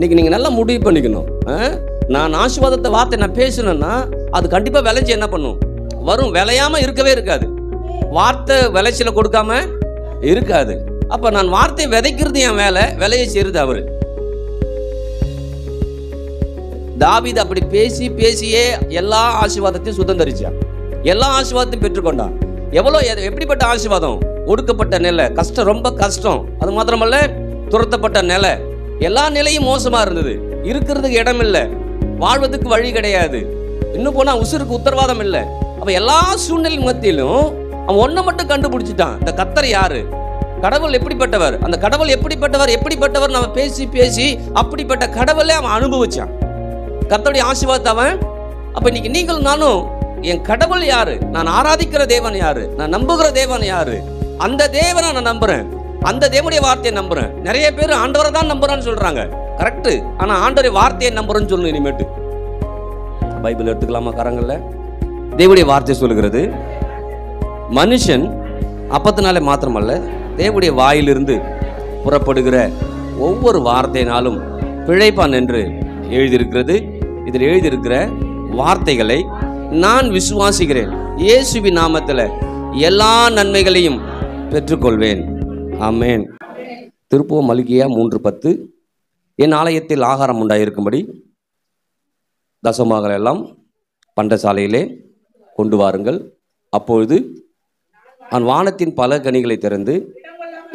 இன்னைக்கு நீங்கள் நல்லா முடிவு பண்ணிக்கணும் நான் ஆசிர்வாதத்தை வார்த்தை நான் பேசுனேன்னா அது கண்டிப்பாக விளைஞ்சி என்ன பண்ணும் வரும் விளையாமல் இருக்கவே இருக்காது வார்த்தை விளைச்சல கொடுக்காம இருக்காது அப்போ நான் வார்த்தை விதைக்கிறது என் வேலை விளைய செய்யறது அவர் தாவித அப்படி பேசி பேசியே எல்லா ஆசீர்வாதத்தையும் சுதந்திரிச்சான் எல்லா ஆசீர்வாதத்தையும் பெற்றுக்கொண்டான் எவ்வளோ எப்படிப்பட்ட ஆசீர்வாதம் ஒடுக்கப்பட்ட நிலை கஷ்டம் ரொம்ப கஷ்டம் அது மாத்திரமல்ல துரத்தப்பட்ட நிலை எல்லா நிலையும் மோசமாக இருந்தது இருக்கிறதுக்கு இடம் இல்லை வாழ்வதற்கு வழி கிடையாது இன்னும் போனால் உசுருக்கு உத்தரவாதம் இல்லை அப்ப எல்லா சூழ்நிலை மத்தியிலும் அவன் ஒன்றை மட்டும் கண்டுபிடிச்சிட்டான் இந்த கத்தர் யாரு கடவுள் எப்படிப்பட்டவர் அந்த கடவுள் எப்படிப்பட்டவர் எப்படிப்பட்டவர் நம்ம பேசி பேசி அப்படிப்பட்ட கடவுளை அவன் அனுபவிச்சான் கத்தோடைய ஆசீர்வாதத்தை அவன் அப்போ இன்னைக்கு நீங்களும் நானும் என் கடவுள் யாரு நான் ஆராதிக்கிற தேவன் யாரு நான் நம்புகிற தேவன் யாரு அந்த தேவனை நான் நம்புறேன் அந்த தேவனுடைய வார்த்தையை நம்புறேன் நிறைய பேர் ஆண்டவரை தான் நம்புறான்னு சொல்றாங்க கரெக்டு ஆனால் ஆண்டவரை வார்த்தையை நம்புறேன்னு சொல்லணும் இனிமேட்டு பைபிள் எடுத்துக்கலாமா கரங்களில் தேவடைய வார்த்தை சொல்லுகிறது மனுஷன் அப்பத்தினாலே மாத்திரமல்ல தேவடைய வாயிலிருந்து புறப்படுகிற ஒவ்வொரு வார்த்தையினாலும் பிழைப்பான் என்று எழுதியிருக்கிறது இதில் எழுதியிருக்கிற வார்த்தைகளை நான் விசுவாசிக்கிறேன் இயேசுவி நாமத்தில் எல்லா நன்மைகளையும் பெற்றுக்கொள்வேன் ஆமேன் திருப்பூர் மல்கியா மூன்று பத்து என் ஆலயத்தில் ஆகாரம் உண்டாயிருக்கும்படி தசமாக எல்லாம் பண்டசாலையிலே கொண்டு வாருங்கள் அப்பொழுது நான் வானத்தின் பல கனிகளை திறந்து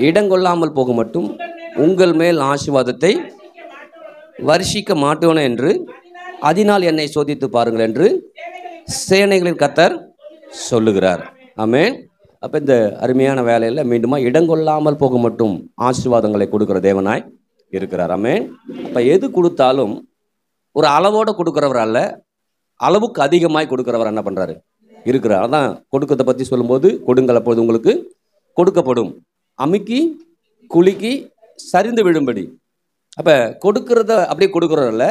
இடங்கொள்ளாமல் போக மட்டும் உங்கள் மேல் ஆசிர்வாதத்தை வருஷிக்க மாட்டோனே என்று அதனால் என்னை சோதித்து பாருங்கள் என்று சேனைகளின் கத்தர் சொல்லுகிறார் ஆமேன் அப்போ இந்த அருமையான வேலையில் மீண்டுமா இடங்கொள்ளாமல் போக மட்டும் ஆசீர்வாதங்களை கொடுக்குற தேவனாய் இருக்கிறார் அமே இப்போ எது கொடுத்தாலும் ஒரு அளவோடு கொடுக்குறவர் அல்ல அளவுக்கு அதிகமாய் கொடுக்குறவர் என்ன பண்ணுறாரு இருக்கிறார் அதான் கொடுக்கறதை பற்றி சொல்லும்போது கொடுங்கள் அப்பொழுது உங்களுக்கு கொடுக்கப்படும் அமுக்கி குலுக்கி சரிந்து விழும்படி அப்போ கொடுக்கறத அப்படியே கொடுக்குறவரில்ல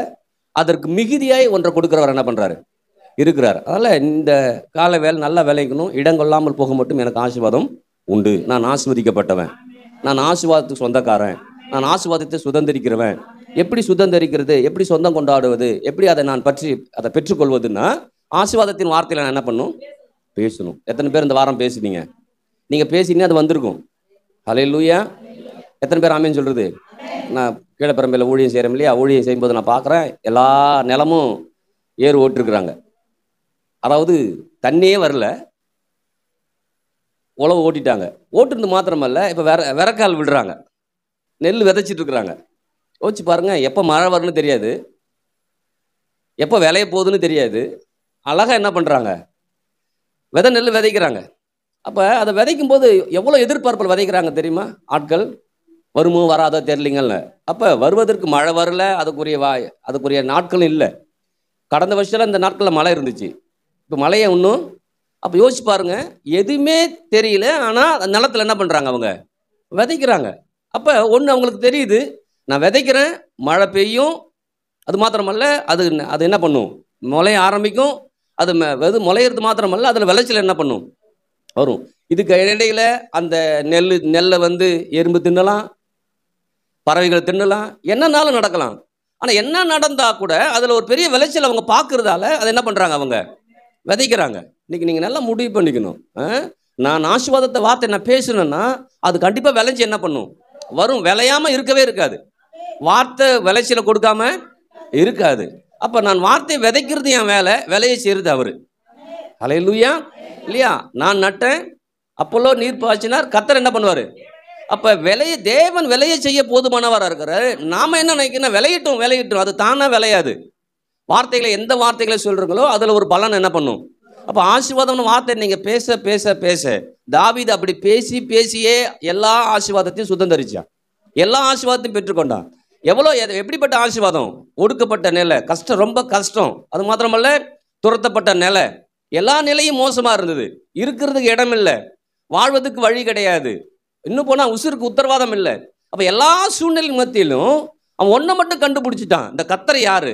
அதற்கு மிகுதியாய் ஒன்றை கொடுக்குறவர் என்ன பண்ணுறாரு இருக்கிறார் அதனால் இந்த கால வேலை நல்லா விளைக்கணும் இடம் கொள்ளாமல் போக மட்டும் எனக்கு ஆசீர்வாதம் உண்டு நான் ஆசிர்வதிக்கப்பட்டவன் நான் ஆசீர்வாதத்துக்கு சொந்தக்காரன் நான் ஆசீர்வாதத்தை சுதந்திரிக்கிறவன் எப்படி சுதந்திரிக்கிறது எப்படி சொந்தம் கொண்டாடுவது எப்படி அதை நான் பற்றி அதை பெற்றுக்கொள்வதுன்னா ஆசீர்வாதத்தின் வார்த்தையில் நான் என்ன பண்ணும் பேசணும் எத்தனை பேர் இந்த வாரம் பேசுனீங்க நீங்கள் பேசினே அது வந்திருக்கும் ஹலே லூயா எத்தனை பேர் ஆமேன்னு சொல்கிறது நான் கீழப்பெரம்பையில் ஊழியம் செய்கிறேன் இல்லையா ஊழியம் செய்யும்போது நான் பார்க்குறேன் எல்லா நிலமும் ஏறு ஓட்டிருக்கிறாங்க அதாவது தண்ணியே வரல உழவு ஓட்டிட்டாங்க ஓட்டுறது மாத்திரமல்ல இப்போ வெற விறக்கால் விடுறாங்க நெல் விதைச்சிட்டு இருக்கிறாங்க யோசிச்சு பாருங்கள் எப்போ மழை வரும்னு தெரியாது எப்போ விளைய போகுதுன்னு தெரியாது அழகாக என்ன பண்ணுறாங்க விதை நெல் விதைக்கிறாங்க அப்போ அதை விதைக்கும் போது எவ்வளோ எதிர்பார்ப்பில் விதைக்கிறாங்க தெரியுமா ஆட்கள் வருமோ வராதோ தெரியலிங்கல்ல அப்போ வருவதற்கு மழை வரல அதுக்குரிய வா அதுக்குரிய நாட்களும் இல்லை கடந்த வருஷத்தில் இந்த நாட்களில் மழை இருந்துச்சு இப்போ மழையை ஒன்றும் அப்போ யோசிச்சு பாருங்க எதுவுமே தெரியல ஆனால் நிலத்தில் என்ன பண்ணுறாங்க அவங்க விதைக்கிறாங்க அப்போ ஒன்று அவங்களுக்கு தெரியுது நான் விதைக்கிறேன் மழை பெய்யும் அது மாத்திரமல்ல அது அது என்ன பண்ணும் முளைய ஆரம்பிக்கும் அது வெது முளையிறது மாத்திரமல்ல அதில் விளைச்சல் என்ன பண்ணும் வரும் இதுக்கு இடையில் அந்த நெல் நெல்லை வந்து எறும்பு தின்னலாம் பறவைகள் தின்னலாம் என்னன்னாலும் நடக்கலாம் ஆனால் என்ன நடந்தால் கூட அதில் ஒரு பெரிய விளைச்சல் அவங்க பார்க்குறதால அதை என்ன பண்ணுறாங்க அவங்க விதைக்கிறாங்க இன்னைக்கு நீங்கள் நல்லா முடிவு பண்ணிக்கணும் நான் ஆசீர்வாதத்தை வார்த்தை நான் பேசணும்னா அது கண்டிப்பாக விளைஞ்சி என்ன பண்ணும் வரும் விளையாமல் இருக்கவே இருக்காது வார்த்தை விளைச்சல கொடுக்காம இருக்காது அப்போ நான் வார்த்தை விதைக்கிறது என் வேலை விளைய செய்கிறது அவர் அலையிலுயா இல்லையா நான் நட்டேன் அப்போல்லோ நீர் பாய்ச்சினார் கத்தர் என்ன பண்ணுவார் அப்போ விளைய தேவன் விளைய செய்ய போதுமானவராக இருக்கிறார் நாம் என்ன நினைக்கணும் விளையிட்டோம் விளையிட்டோம் அது தானே விளையாது வார்த்தைகளை எந்த வார்த்தைகளை சொல்கிறீங்களோ அதில் ஒரு பலன் என்ன பண்ணும் அப்போ ஆசீர்வாதம்னு வார்த்தை நீங்கள் பேச பேச பேச தாவிது அப்படி பேசி பேசியே எல்லா ஆசீர்வாதத்தையும் சுதந்திரிச்சான் எல்லா ஆசீர்வாதத்தையும் பெற்றுக்கொண்டான் எவ்வளோ எப்படிப்பட்ட ஆசீர்வாதம் ஒடுக்கப்பட்ட நிலை கஷ்டம் ரொம்ப கஷ்டம் அது மாத்திரமல்ல துரத்தப்பட்ட நிலை எல்லா நிலையும் மோசமாக இருந்தது இருக்கிறதுக்கு இடம் இல்லை வாழ்வதற்கு வழி கிடையாது இன்னும் போனால் உசுருக்கு உத்தரவாதம் இல்லை அப்போ எல்லா சூழ்நிலை மத்தியிலும் அவன் ஒன்றை மட்டும் கண்டுபிடிச்சிட்டான் இந்த கத்தரை யாரு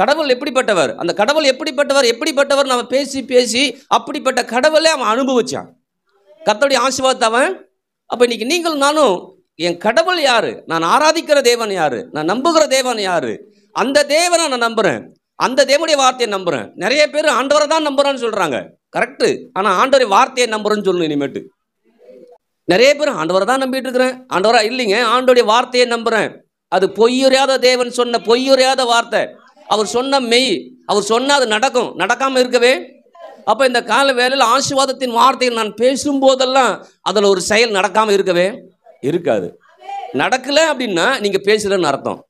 கடவுள் எப்படிப்பட்டவர் அந்த கடவுள் எப்படிப்பட்டவர் எப்படிப்பட்டவர் நம்ம பேசி பேசி அப்படிப்பட்ட கடவுளை அவன் அனுபவிச்சான் கத்தோடைய ஆசீர்வாதத்தை அவன் அப்போ இன்னைக்கு நீங்கள் நானும் என் கடவுள் யாரு நான் ஆராதிக்கிற தேவன் யாரு நான் நம்புகிற தேவன் யாரு அந்த தேவனை நான் நம்புறேன் அந்த தேவனுடைய வார்த்தையை நம்புறேன் நிறைய பேர் ஆண்டவரை தான் நம்புறேன்னு சொல்றாங்க கரெக்டு ஆனால் ஆண்டவரை வார்த்தையை நம்புறேன்னு சொல்லணும் இனிமேட்டு நிறைய பேர் ஆண்டவரை தான் நம்பிட்டு இருக்கிறேன் ஆண்டவரா இல்லைங்க ஆண்டோடைய வார்த்தையை நம்புறேன் அது பொய்யுறையாத தேவன் சொன்ன பொய்யுறையாத வார்த்தை அவர் சொன்ன மெய் அவர் சொன்னால் அது நடக்கும் நடக்காமல் இருக்கவே அப்போ இந்த கால வேலையில் ஆசிர்வாதத்தின் வார்த்தையை நான் பேசும்போதெல்லாம் அதில் ஒரு செயல் நடக்காமல் இருக்கவே இருக்காது நடக்கலை அப்படின்னா நீங்கள் பேசலன்னு அர்த்தம்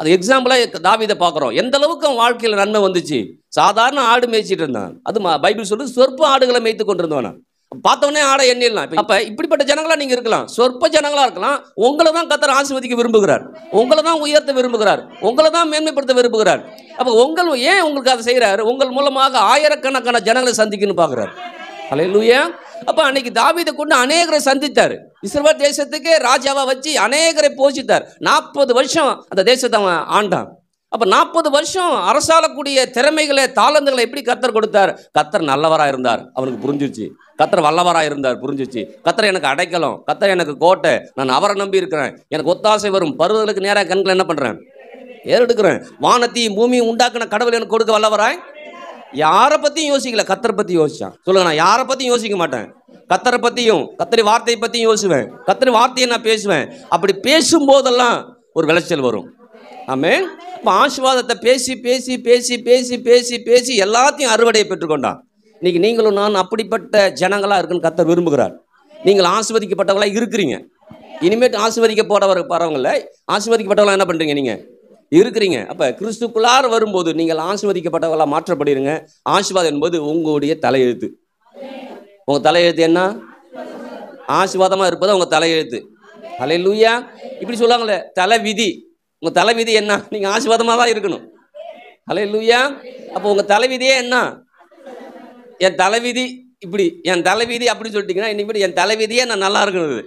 அது எக்ஸாம்பிளாக தாவிதை பார்க்குறோம் எந்த அளவுக்கு அவன் வாழ்க்கையில் நன்மை வந்துச்சு சாதாரண ஆடு மேய்ச்சிட்டு இருந்தான் அது பைபிள் சொல்லி சொற்ப ஆடுகளை மேய்த்து கொண்டிருந்தவன் பார்த்தோன்னே ஆட எண்ணிடலாம் அப்போ இப்படிப்பட்ட ஜனங்களாக நீங்கள் இருக்கலாம் சொற்ப ஜனங்களாக இருக்கலாம் உங்களை தான் கத்தர் ஆசிர்வதிக்க விரும்புகிறார் உங்களை தான் உயர்த்த விரும்புகிறார் உங்களை தான் மேன்மைப்படுத்த விரும்புகிறார் அப்போ உங்கள் ஏன் உங்களுக்கு அதை செய்கிறாரு உங்கள் மூலமாக ஆயிரக்கணக்கான ஜனங்களை சந்திக்கணும்னு பார்க்குறாரு அலையிலூயா அப்போ அன்னைக்கு தாவிதை கொண்டு அநேகரை சந்தித்தார் இஸ்ரேல் தேசத்துக்கே ராஜாவாக வச்சு அநேகரை போஷித்தார் நாற்பது வருஷம் அந்த தேசத்தை அவன் ஆண்டான் அப்போ நாற்பது வருஷம் அரசாலக்கூடிய திறமைகளை தாளந்துகளை எப்படி கத்தர் கொடுத்தார் கத்தர் நல்லவராக இருந்தார் அவனுக்கு புரிஞ்சிருச்சு கத்தர் வல்லவராக இருந்தார் புரிஞ்சிச்சு கத்தர் எனக்கு அடைக்கலம் கத்தர் எனக்கு கோட்டை நான் அவரை நம்பி இருக்கிறேன் எனக்கு ஒத்தாசை வரும் பருவங்களுக்கு நேராக கண்களை என்ன பண்ணுறேன் ஏறெடுக்கிறேன் வானத்தையும் பூமியும் உண்டாக்குன கடவுள் எனக்கு கொடுக்க வல்லவராய் யாரை பற்றியும் யோசிக்கல கத்தரை பற்றி யோசித்தான் சொல்லுங்க நான் யாரை பற்றியும் யோசிக்க மாட்டேன் கத்தரை பற்றியும் கத்தரி வார்த்தையை பற்றியும் யோசுவேன் கத்தரி வார்த்தையை நான் பேசுவேன் அப்படி பேசும்போதெல்லாம் ஒரு விளைச்சல் வரும் ஆமே இப்போ ஆசீர்வாதத்தை பேசி பேசி பேசி பேசி பேசி பேசி எல்லாத்தையும் அறுவடையை பெற்றுக்கொண்டான் இன்னைக்கு நீங்களும் நான் அப்படிப்பட்ட ஜனங்களாக இருக்குன்னு கத்த விரும்புகிறார் நீங்கள் ஆசிர்வதிக்கப்பட்டவங்களாக இருக்கிறீங்க இனிமேட்டு ஆசிர்வதிக்க போறவர் போகிறவங்கள ஆசிர்வதிக்கப்பட்டவங்களாம் என்ன பண்ணுறீங்க நீங்கள் இருக்கிறீங்க அப்போ கிறிஸ்துக்குள்ளார் வரும்போது நீங்கள் ஆசிர்வதிக்கப்பட்டவர்களாக மாற்றப்படுறீங்க ஆசீர்வாதம் என்பது உங்களுடைய தலையெழுத்து உங்கள் தலையெழுத்து என்ன ஆசீர்வாதமாக இருப்பது உங்கள் தலையெழுத்து அலை இப்படி சொல்லுவாங்களே தலை விதி உங்கள் தலைவிதி என்ன நீங்கள் ஆசீர்வாதமாக தான் இருக்கணும் ஹலோ இல்லையா அப்போ உங்கள் தலைவிதியே என்ன என் தலைவிதி இப்படி என் தலைவிதி அப்படின்னு சொல்லிட்டீங்கன்னா இன்னைக்கு என் தலைவிதியே நான் நல்லா இருக்கிறது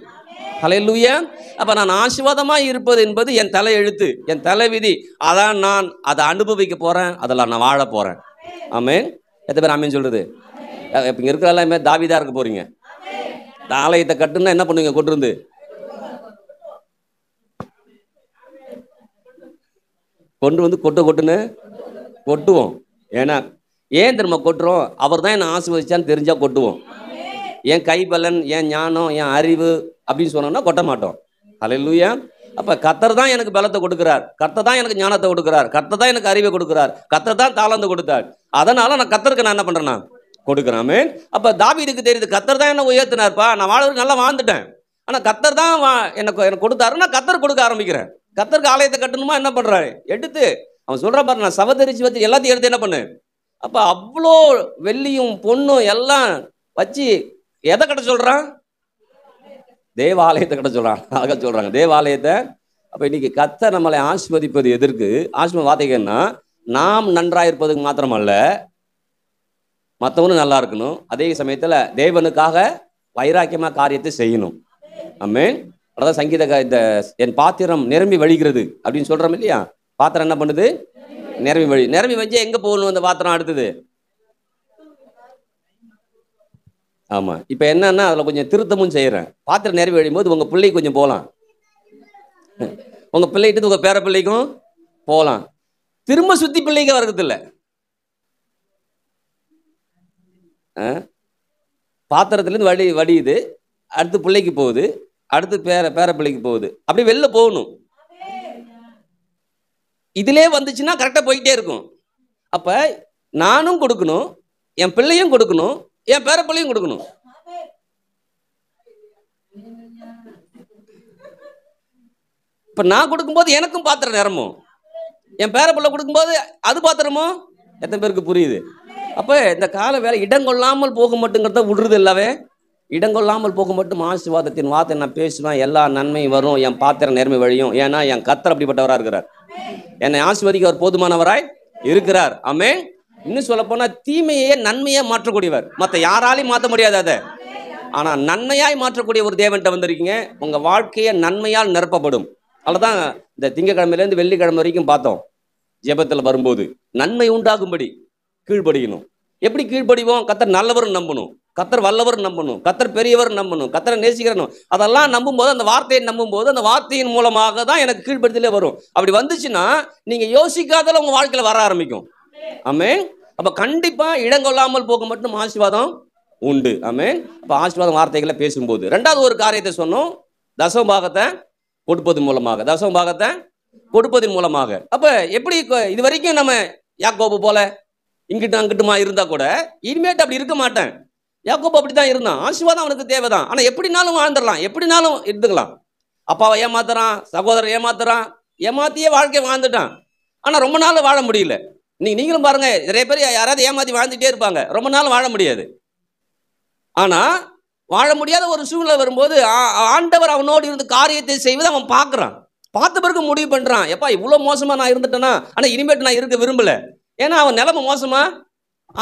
ஹலோ இல்லையா அப்போ நான் ஆசீர்வாதமாக இருப்பது என்பது என் தலை எழுத்து என் தலைவிதி அதான் நான் அதை அனுபவிக்க போகிறேன் அதில் நான் வாழ போகிறேன் ஆமே எத்தனை பேர் ஆமே சொல்கிறது இப்போ இங்கே இருக்கிற எல்லாமே தாவிதாக இருக்க போகிறீங்க ஆலயத்தை கட்டுன்னா என்ன பண்ணுவீங்க கொண்டு கொண்டு வந்து கொட்டு கொட்டுன்னு கொட்டுவோம் ஏன்னா ஏன் திரும்ப கொட்டுறோம் அவர் தான் என்னை ஆசீர்வதிச்சான்னு தெரிஞ்சால் கொட்டுவோம் என் கைபலன் என் ஞானம் என் அறிவு அப்படின்னு சொன்னோம்னா கொட்ட மாட்டோம் அலையிலூயா அப்போ கத்தர் தான் எனக்கு பலத்தை கொடுக்குறார் கத்தர் தான் எனக்கு ஞானத்தை கொடுக்குறார் கத்தர் தான் எனக்கு அறிவை கொடுக்குறார் கத்தர் தான் தாளந்து கொடுத்தார் அதனால நான் கத்தருக்கு நான் என்ன பண்ணுறேன்னா கொடுக்குறாமே அப்போ தாபீதுக்கு தெரியுது கத்தர் தான் என்ன உயர்த்தினார்ப்பா நான் வாழ்க்கை நல்லா வாழ்ந்துட்டேன் ஆனால் கத்தர் தான் எனக்கு எனக்கு கொடுத்தாரு நான் கத்தர் கொடுக்க ஆரம்பிக்கிறேன் கத்தருக்கு ஆலயத்தை கட்டணுமா என்ன பண்ணுறாரு எடுத்து அவன் சொல்கிற பாரு நான் சவதரிச்சு வச்சு எல்லாத்தையும் எடுத்து என்ன பண்ணு அப்போ அவ்வளோ வெள்ளியும் பொண்ணும் எல்லாம் வச்சு எதை கட்ட சொல்கிறான் தேவாலயத்தை கட்ட சொல்கிறான் ஆக சொல்கிறாங்க தேவாலயத்தை அப்போ இன்னைக்கு கத்த நம்மளை ஆசிர்வதிப்பது எதற்கு ஆசிர்வ வார்த்தைகள்னா நாம் நன்றாக நன்றாயிருப்பதுக்கு மாத்திரமல்ல மற்றவனும் நல்லா இருக்கணும் அதே சமயத்தில் தேவனுக்காக வைராக்கியமாக காரியத்தை செய்யணும் அம்மேன் அதாவது சங்கீத இந்த என் பாத்திரம் நிரம்பி வழிகிறது அப்படின்னு சொல்கிறோம் இல்லையா பாத்திரம் என்ன பண்ணுது நிரம்பி வழி நிரம்பி வச்சு எங்கே போகணும் அந்த பாத்திரம் அடுத்தது ஆமாம் இப்போ என்னன்னா அதில் கொஞ்சம் திருத்தமும் செய்கிறேன் பாத்திரம் நிரம்பி போது உங்கள் பிள்ளைக்கு கொஞ்சம் போகலாம் உங்கள் பிள்ளைகிட்ட உங்கள் பேர பிள்ளைக்கும் போகலாம் திரும்ப சுத்தி பிள்ளைக்கு வர்றதில்ல பாத்திரத்துலேருந்து வடி வடியுது அடுத்து பிள்ளைக்கு போகுது அடுத்து பேர பேரப்பிள்ளைக்கு போகுது அப்படி வெளில போகணும் இதிலே வந்துச்சுன்னா கரெக்டாக போயிட்டே இருக்கும் அப்போ நானும் கொடுக்கணும் என் பிள்ளையும் கொடுக்கணும் என் பேரப்பிள்ளையும் கொடுக்கணும் இப்போ நான் கொடுக்கும்போது எனக்கும் பாத்திரம் நிறமும் என் பேரப்பிள்ளை கொடுக்கும்போது அது பாத்திரமோ எத்தனை பேருக்கு புரியுது அப்போ இந்த கால வேலை இடம் கொள்ளாமல் போக மாட்டேங்கிறத விடுறது இல்லாவே இடங்கொள்ளாமல் போக மட்டும் ஆசீர்வாதத்தின் வார்த்தை நான் பேசுவேன் எல்லா நன்மையும் வரும் என் பாத்திரம் நேர்மை வழியும் ஏன்னா என் கத்தர் அப்படிப்பட்டவராக இருக்கிறார் என்னை ஆசீர்வதிக்க அவர் போதுமானவராய் இருக்கிறார் ஆமே இன்னும் சொல்ல போனா தீமையே நன்மையை மாற்றக்கூடியவர் மற்ற யாராலையும் மாற்ற முடியாது அதை ஆனால் நன்மையாய் மாற்றக்கூடிய ஒரு தேவன்கிட்ட வந்திருக்கீங்க உங்கள் வாழ்க்கையை நன்மையால் நிரப்பப்படும் அவ்வளோதான் இந்த திங்கக்கிழமையிலேருந்து வெள்ளிக்கிழமை வரைக்கும் பார்த்தோம் ஜெபத்தில் வரும்போது நன்மை உண்டாகும்படி கீழ்படியணும் எப்படி கீழ்ப்படிவோம் கத்தர் நல்லவரும் நம்பணும் கத்தர் வல்லவர் நம்பணும் கத்தர் பெரியவர் நம்பணும் கத்தரை நேசிக்கிறனும் அதெல்லாம் நம்பும்போது அந்த வார்த்தையை நம்பும்போது அந்த வார்த்தையின் மூலமாக தான் எனக்கு கீழ்ப்படுத்தலே வரும் அப்படி வந்துச்சுன்னா நீங்கள் யோசிக்காதால உங்கள் வாழ்க்கையில் வர ஆரம்பிக்கும் ஆமே அப்போ கண்டிப்பாக இடங்கொள்ளாமல் போக மட்டும் ஆசீர்வாதம் உண்டு ஆமே இப்போ ஆசீர்வாதம் வார்த்தைகளை பேசும்போது ரெண்டாவது ஒரு காரியத்தை சொன்னோம் தசம பாகத்தை கொடுப்பதன் மூலமாக தசம பாகத்தை கொடுப்பதன் மூலமாக அப்போ எப்படி இது வரைக்கும் நம்ம யாக்கோபு போல இங்கிட்டும் அங்கிட்டுமா இருந்தால் கூட இனிமேட்டு அப்படி இருக்க மாட்டேன் யாக்கோப் அப்படி தான் இருந்தான் ஆசீர்வாதம் அவனுக்கு தேவைதான் ஆனால் எப்படினாலும் வாழ்ந்துடலாம் எப்படினாலும் இருந்துக்கலாம் அப்பாவை ஏமாத்துறான் சகோதரர் ஏமாத்துறான் ஏமாத்தியே வாழ்க்கையை வாழ்ந்துட்டான் ஆனால் ரொம்ப நாள் வாழ முடியல இன்னைக்கு நீங்களும் பாருங்கள் நிறைய பேர் யாராவது ஏமாற்றி வாழ்ந்துகிட்டே இருப்பாங்க ரொம்ப நாள் வாழ முடியாது ஆனால் வாழ முடியாத ஒரு சூழ்நிலை வரும்போது ஆண்டவர் அவனோடு இருந்து காரியத்தை செய்வது அவன் பார்க்குறான் பார்த்த பிறகு முடிவு பண்ணுறான் எப்பா இவ்வளோ மோசமாக நான் இருந்துட்டேன்னா ஆனால் இனிமேட்டு நான் இருக்க விரும்பலை ஏன்னா அவன் நிலைமை மோசமாக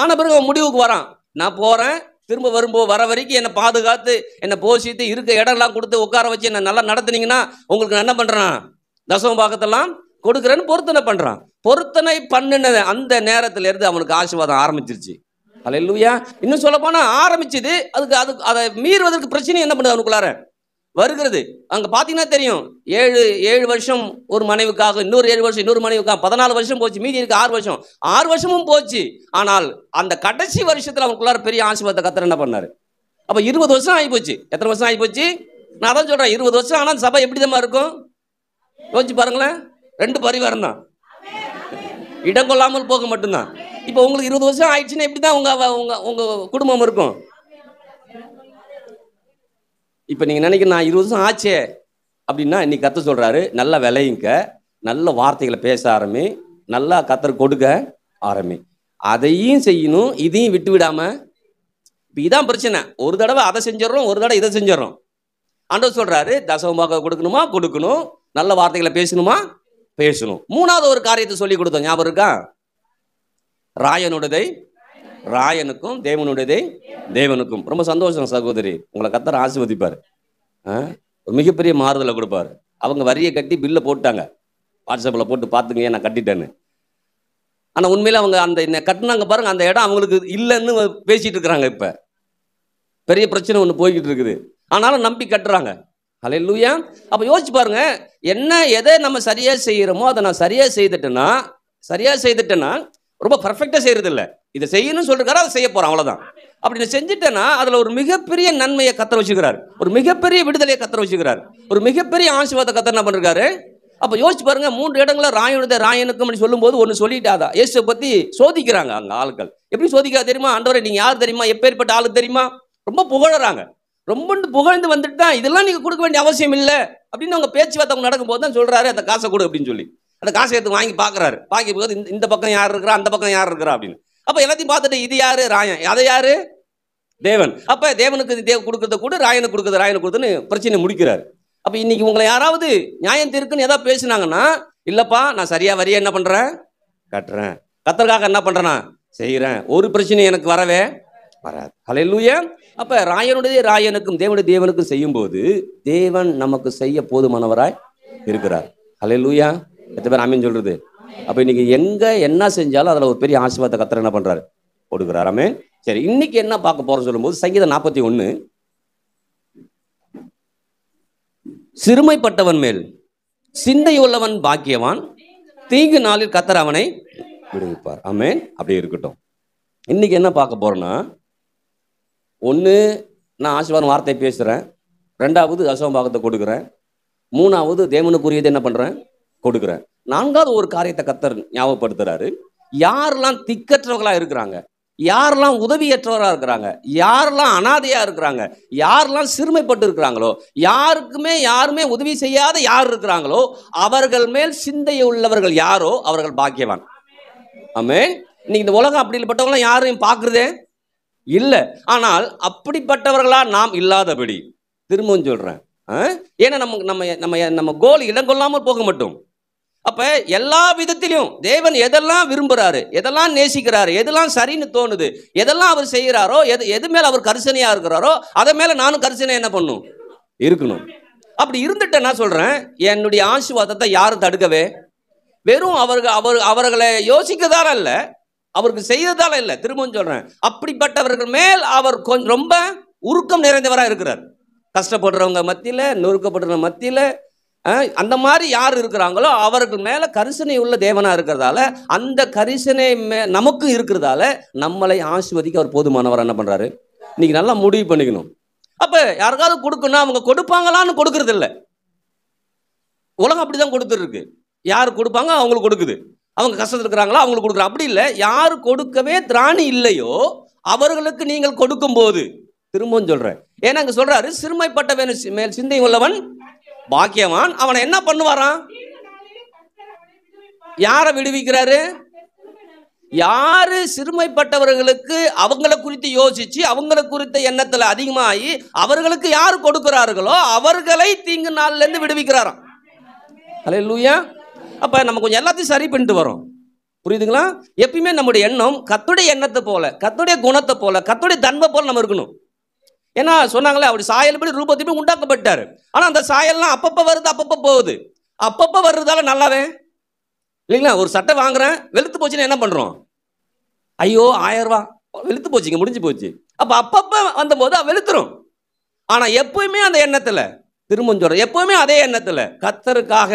ஆன பிறகு அவன் முடிவுக்கு வரான் நான் போகிறேன் திரும்ப வரும்போது வர வரைக்கும் என்னை பாதுகாத்து என்னை போஷித்து இருக்க இடம்லாம் கொடுத்து உட்கார வச்சு என்னை நல்லா நடத்துனீங்கன்னா உங்களுக்கு நான் என்ன பண்ணுறான் தசம பாகத்தெல்லாம் கொடுக்குறேன்னு பொருத்தனை பண்ணுறான் பொருத்தனை பண்ணின அந்த நேரத்திலேருந்து அவனுக்கு ஆசீர்வாதம் ஆரம்பிச்சிருச்சு இல்லையா இன்னும் சொல்லப்போனால் ஆரம்பிச்சது அதுக்கு அதுக்கு அதை மீறுவதற்கு பிரச்சனை என்ன பண்ணுது அவனுக்குள்ளார வருகிறது அங்கே பார்த்தீங்கன்னா தெரியும் ஏழு ஏழு வருஷம் ஒரு மனைவுக்காக இன்னொரு ஏழு வருஷம் இன்னொரு மனைவுக்காக பதினாலு வருஷம் போச்சு மீதி இருக்கு ஆறு வருஷம் ஆறு வருஷமும் போச்சு ஆனால் அந்த கடைசி வருஷத்தில் அவனுக்குள்ளார பெரிய ஆசிர்வாதத்தை கத்தர் என்ன பண்ணார் அப்போ இருபது வருஷம் ஆகிப்போச்சு எத்தனை வருஷம் ஆகிப்போச்சு நான் அதான் சொல்கிறேன் இருபது வருஷம் ஆனால் சபை எப்படி தான் இருக்கும் யோசிச்சு பாருங்களேன் ரெண்டு பரிவாரம் தான் இடம் கொள்ளாமல் போக மட்டும்தான் இப்போ உங்களுக்கு இருபது வருஷம் ஆயிடுச்சுன்னா எப்படி தான் உங்கள் உங்கள் உங்கள் குடும்பம் இருக்கும் இப்போ நீங்கள் நினைக்க நான் இருபது வருஷம் ஆச்சே அப்படின்னா இன்னைக்கு கற்று சொல்கிறாரு நல்லா விளையுங்க நல்ல வார்த்தைகளை பேச ஆரம்பி நல்லா கத்தர் கொடுக்க ஆரம்பி அதையும் செய்யணும் இதையும் விட்டு விடாமல் இப்போ இதான் பிரச்சனை ஒரு தடவை அதை செஞ்சிடறோம் ஒரு தடவை இதை செஞ்சிடறோம் அன்றை சொல்கிறாரு தசவமாக கொடுக்கணுமா கொடுக்கணும் நல்ல வார்த்தைகளை பேசணுமா பேசணும் மூணாவது ஒரு காரியத்தை சொல்லி கொடுத்தோம் ஞாபகம் இருக்கா ராயனுடதை ராயனுக்கும் தேவனுடையதே தேவனுக்கும் ரொம்ப சந்தோஷம் சகோதரி உங்களை கத்தர் ஆசிர்வதிப்பார் ஒரு மிகப்பெரிய மாறுதலை கொடுப்பார் அவங்க வரியை கட்டி பில்லை போட்டாங்க வாட்ஸ்அப்பில் போட்டு பார்த்துங்க நான் கட்டிட்டேன்னு ஆனால் உண்மையில் அவங்க அந்த கட்டினாங்க பாருங்கள் அந்த இடம் அவங்களுக்கு இல்லைன்னு பேசிகிட்டு இருக்கிறாங்க இப்போ பெரிய பிரச்சனை ஒன்று போய்கிட்டு இருக்குது ஆனாலும் நம்பி கட்டுறாங்க ஹலே லூயா அப்போ யோசிச்சு பாருங்க என்ன எதை நம்ம சரியாக செய்கிறோமோ அதை நான் சரியாக செய்துட்டேன்னா சரியாக செய்துட்டேன்னா ரொம்ப பர்ஃபெக்டாக செய்கிறதில்ல இதை செய்யணும்னு சொல்லிருக்காரு அதை செய்ய போகிறோம் அவ்வளோதான் அப்படி நான் செஞ்சுட்டேன்னா அதில் ஒரு மிகப்பெரிய நன்மையை கத்தர வச்சுக்கிறார் ஒரு மிகப்பெரிய விடுதலையை கத்தர வச்சுக்கிறார் ஒரு மிகப்பெரிய ஆசீர்வாதத்தை கத்தர் என்ன பண்ணிருக்காரு அப்போ யோசிச்சு பாருங்க மூன்று இடங்களில் ராயனுடைய ராயனுக்கும் சொல்லும்போது ஒன்று சொல்லிட்டாதா இயேசுவை பற்றி சோதிக்கிறாங்க அங்கே ஆட்கள் எப்படி சோதிக்கா தெரியுமா ஆண்டவரை நீங்கள் யார் தெரியுமா எப்பேற்பட்ட ஆளு தெரியுமா ரொம்ப புகழறாங்க ரொம்ப புகழ்ந்து வந்துட்டு தான் இதெல்லாம் நீங்கள் கொடுக்க வேண்டிய அவசியம் இல்லை அப்படின்னு அவங்க பேச்சுவார்த்தை அவங்க நடக்கும்போது தான் சொல்கிறாரு அந்த காசை கொடு அப்படின்னு சொல்லி அந்த காசை எடுத்து வாங்கி பார்க்குறாரு பாக்கி போது இந்த இந்த பக்கம் யார் இருக்கிறா அந்த பக்கம் யார் இருக்கிறா அப்படின்னு அப்போ எல்லாத்தையும் பார்த்துட்டு இது யாரு ராயன் அதை யாரு தேவன் அப்போ தேவனுக்கு தேவ கொடுக்குறத கூட ராயனுக்கு கொடுக்குறது ராயனை கொடுத்துன்னு பிரச்சனை முடிக்கிறாரு அப்போ இன்னைக்கு உங்களை யாராவது நியாயம் தீர்க்குன்னு ஏதாவது பேசினாங்கன்னா இல்லைப்பா நான் சரியாக வரைய என்ன பண்ணுறேன் கட்டுறேன் கத்தருக்காக என்ன பண்ணுறேன்னா செய்கிறேன் ஒரு பிரச்சனை எனக்கு வரவே வராது ஹலெல்லூயா அப்போ ராயனுடைய ராயனுக்கும் தேவனுடைய தேவனுக்கும் செய்யும்போது தேவன் நமக்கு செய்ய போதுமானவராய் இருக்கிறார் கலையிலூயா எத்தனை பேர் அமீன் சொல்கிறது அப்போ இன்றைக்கி எங்கே என்ன செஞ்சாலும் அதில் ஒரு பெரிய ஆசீர்வாதத்தை கத்திர என்ன பண்ணுறாரு கொடுக்குறாரு அமே சரி இன்னைக்கு என்ன பார்க்க போகிறோம் சொல்லும்போது சங்கீதம் நாற்பத்தி ஒன்று சிறுமைப்பட்டவன் மேல் சிந்தையுள்ளவன் பாக்கியவான் தீங்கு நாளில் கத்தர் அவனை விடுவிப்பார் அமேன் அப்படி இருக்கட்டும் இன்னைக்கு என்ன பார்க்க போறேன்னா ஒன்று நான் ஆசீர்வாதம் வார்த்தை பேசுகிறேன் ரெண்டாவது அசோகம் பாகத்தை கொடுக்குறேன் மூணாவது தேவனுக்குரியது என்ன பண்ணுறேன் கொடுக்குறேன் நான்காவது ஒரு காரியத்தை கத்தர் ஞாபகப்படுத்துறாரு யாரெல்லாம் திக்கற்றவர்களா இருக்கிறாங்க யாரெல்லாம் உதவியற்றவராக இருக்கிறாங்க யாரெல்லாம் அனாதையாக இருக்கிறாங்க யாரெல்லாம் சிறுமைப்பட்டு இருக்கிறாங்களோ யாருக்குமே யாருமே உதவி செய்யாத யார் இருக்கிறாங்களோ அவர்கள் மேல் சிந்தையை உள்ளவர்கள் யாரோ அவர்கள் பாக்கியவான் ஆமே நீ இந்த உலகம் அப்படிப்பட்டவங்களாம் யாரையும் பார்க்குறதே இல்லை ஆனால் அப்படிப்பட்டவர்களா நாம் இல்லாதபடி திரும்பவும் சொல்கிறேன் ஏன்னா நமக்கு நம்ம நம்ம நம்ம கோல் இடம் கொள்ளாமல் போக மாட்டோம் அப்போ எல்லா விதத்திலையும் தேவன் எதெல்லாம் விரும்புகிறாரு எதெல்லாம் நேசிக்கிறாரு எதெல்லாம் சரின்னு தோணுது எதெல்லாம் அவர் செய்கிறாரோ எது எது மேலே அவர் கரிசனையாக இருக்கிறாரோ அதை மேலே நானும் கரிசனை என்ன பண்ணும் இருக்கணும் அப்படி இருந்துட்டு நான் சொல்கிறேன் என்னுடைய ஆசிர்வாதத்தை யாரும் தடுக்கவே வெறும் அவர்கள் அவர் அவர்களை யோசிக்கதால இல்லை அவருக்கு செய்ததால இல்லை திரும்பவும் சொல்கிறேன் அப்படிப்பட்டவர்கள் மேல் அவர் கொஞ்சம் ரொம்ப உருக்கம் நிறைந்தவராக இருக்கிறார் கஷ்டப்படுறவங்க மத்தியில் நொறுக்கப்படுற மத்தியில் அந்த மாதிரி யார் இருக்கிறாங்களோ அவர்கள் மேலே கரிசனை உள்ள தேவனாக இருக்கிறதால அந்த கரிசனை மே நமக்கும் இருக்கிறதால நம்மளை ஆசிர்வதிக்க அவர் போதுமானவர் என்ன பண்ணுறாரு இன்னைக்கு நல்லா முடிவு பண்ணிக்கணும் அப்போ யாருக்காவது கொடுக்கணும் அவங்க கொடுப்பாங்களான்னு கொடுக்கறது இல்லை உலகம் அப்படி தான் கொடுத்துருக்கு யார் கொடுப்பாங்க அவங்களுக்கு கொடுக்குது அவங்க கஷ்டத்தில் இருக்கிறாங்களோ அவங்களுக்கு கொடுக்குற அப்படி இல்லை யார் கொடுக்கவே திராணி இல்லையோ அவர்களுக்கு நீங்கள் கொடுக்கும்போது திரும்பவும் சொல்கிறேன் ஏன்னா அங்கே சொல்கிறாரு சிறுமைப்பட்ட மேல் சிந்தை உள்ளவன் பாக்கியவான் அவனை என்ன பண்ணுவாராம் யாரை விடுவிக்கிறாரு யாரு சிறுமைப்பட்டவர்களுக்கு அவங்கள குறித்து யோசிச்சு அவங்கள குறித்த எண்ணத்துல அதிகமாகி அவர்களுக்கு யார் கொடுக்கிறார்களோ அவர்களை தீங்கு நாள்ல இருந்து விடுவிக்கிறாராம் அலையா லூயா அப்ப நம்ம கொஞ்சம் எல்லாத்தையும் சரி பண்ணிட்டு வரோம் புரியுதுங்களா எப்பயுமே நம்முடைய எண்ணம் கத்துடைய எண்ணத்தை போல கத்துடைய குணத்தை போல கத்துடைய தன்மை போல நம்ம இருக்கணும் ஏன்னா சொன்னாங்களே அவர் சாயல்படி ரூபத்தையுமே உண்டாக்கப்பட்டார் ஆனால் அந்த சாயல்லாம் அப்பப்போ வருது அப்பப்போ போகுது அப்பப்போ வர்றதால நல்லாவே இல்லைங்களா ஒரு சட்டை வாங்குறேன் வெளுத்து போச்சுன்னா என்ன பண்ணுறோம் ஐயோ ஆயிரம் ரூபா வெளுத்து போச்சுங்க முடிஞ்சு போச்சு அப்போ அப்பப்போ வந்தபோது வெளுத்துரும் ஆனால் எப்பவுமே அந்த எண்ணத்தில் திரும்பவும் எப்பவுமே அதே எண்ணத்தில் கத்தருக்காக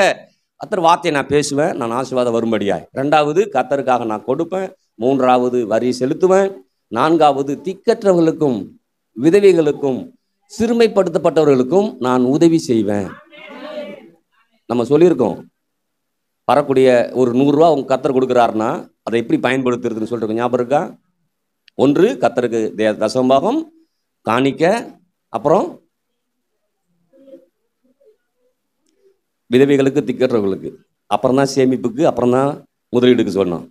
கத்தர் வார்த்தையை நான் பேசுவேன் நான் ஆசீர்வாதம் வரும்படியாய் ரெண்டாவது கத்தருக்காக நான் கொடுப்பேன் மூன்றாவது வரி செலுத்துவேன் நான்காவது திக்கற்றவர்களுக்கும் விதவிகளுக்கும் சிறுமைப்படுத்தப்பட்டவர்களுக்கும் நான் உதவி செய்வேன் நம்ம சொல்லியிருக்கோம் வரக்கூடிய ஒரு நூறுரூவா உங்க கத்தர் கொடுக்குறாருன்னா அதை எப்படி பயன்படுத்துறதுன்னு சொல்லிட்டு ஞாபகம் இருக்கா ஒன்று கத்தருக்கு தசம்பாகம் காணிக்க அப்புறம் விதவிகளுக்கு திக்கற்றவர்களுக்கு அப்புறம் தான் சேமிப்புக்கு அப்புறம் தான் முதலீடுக்கு சொன்னோம்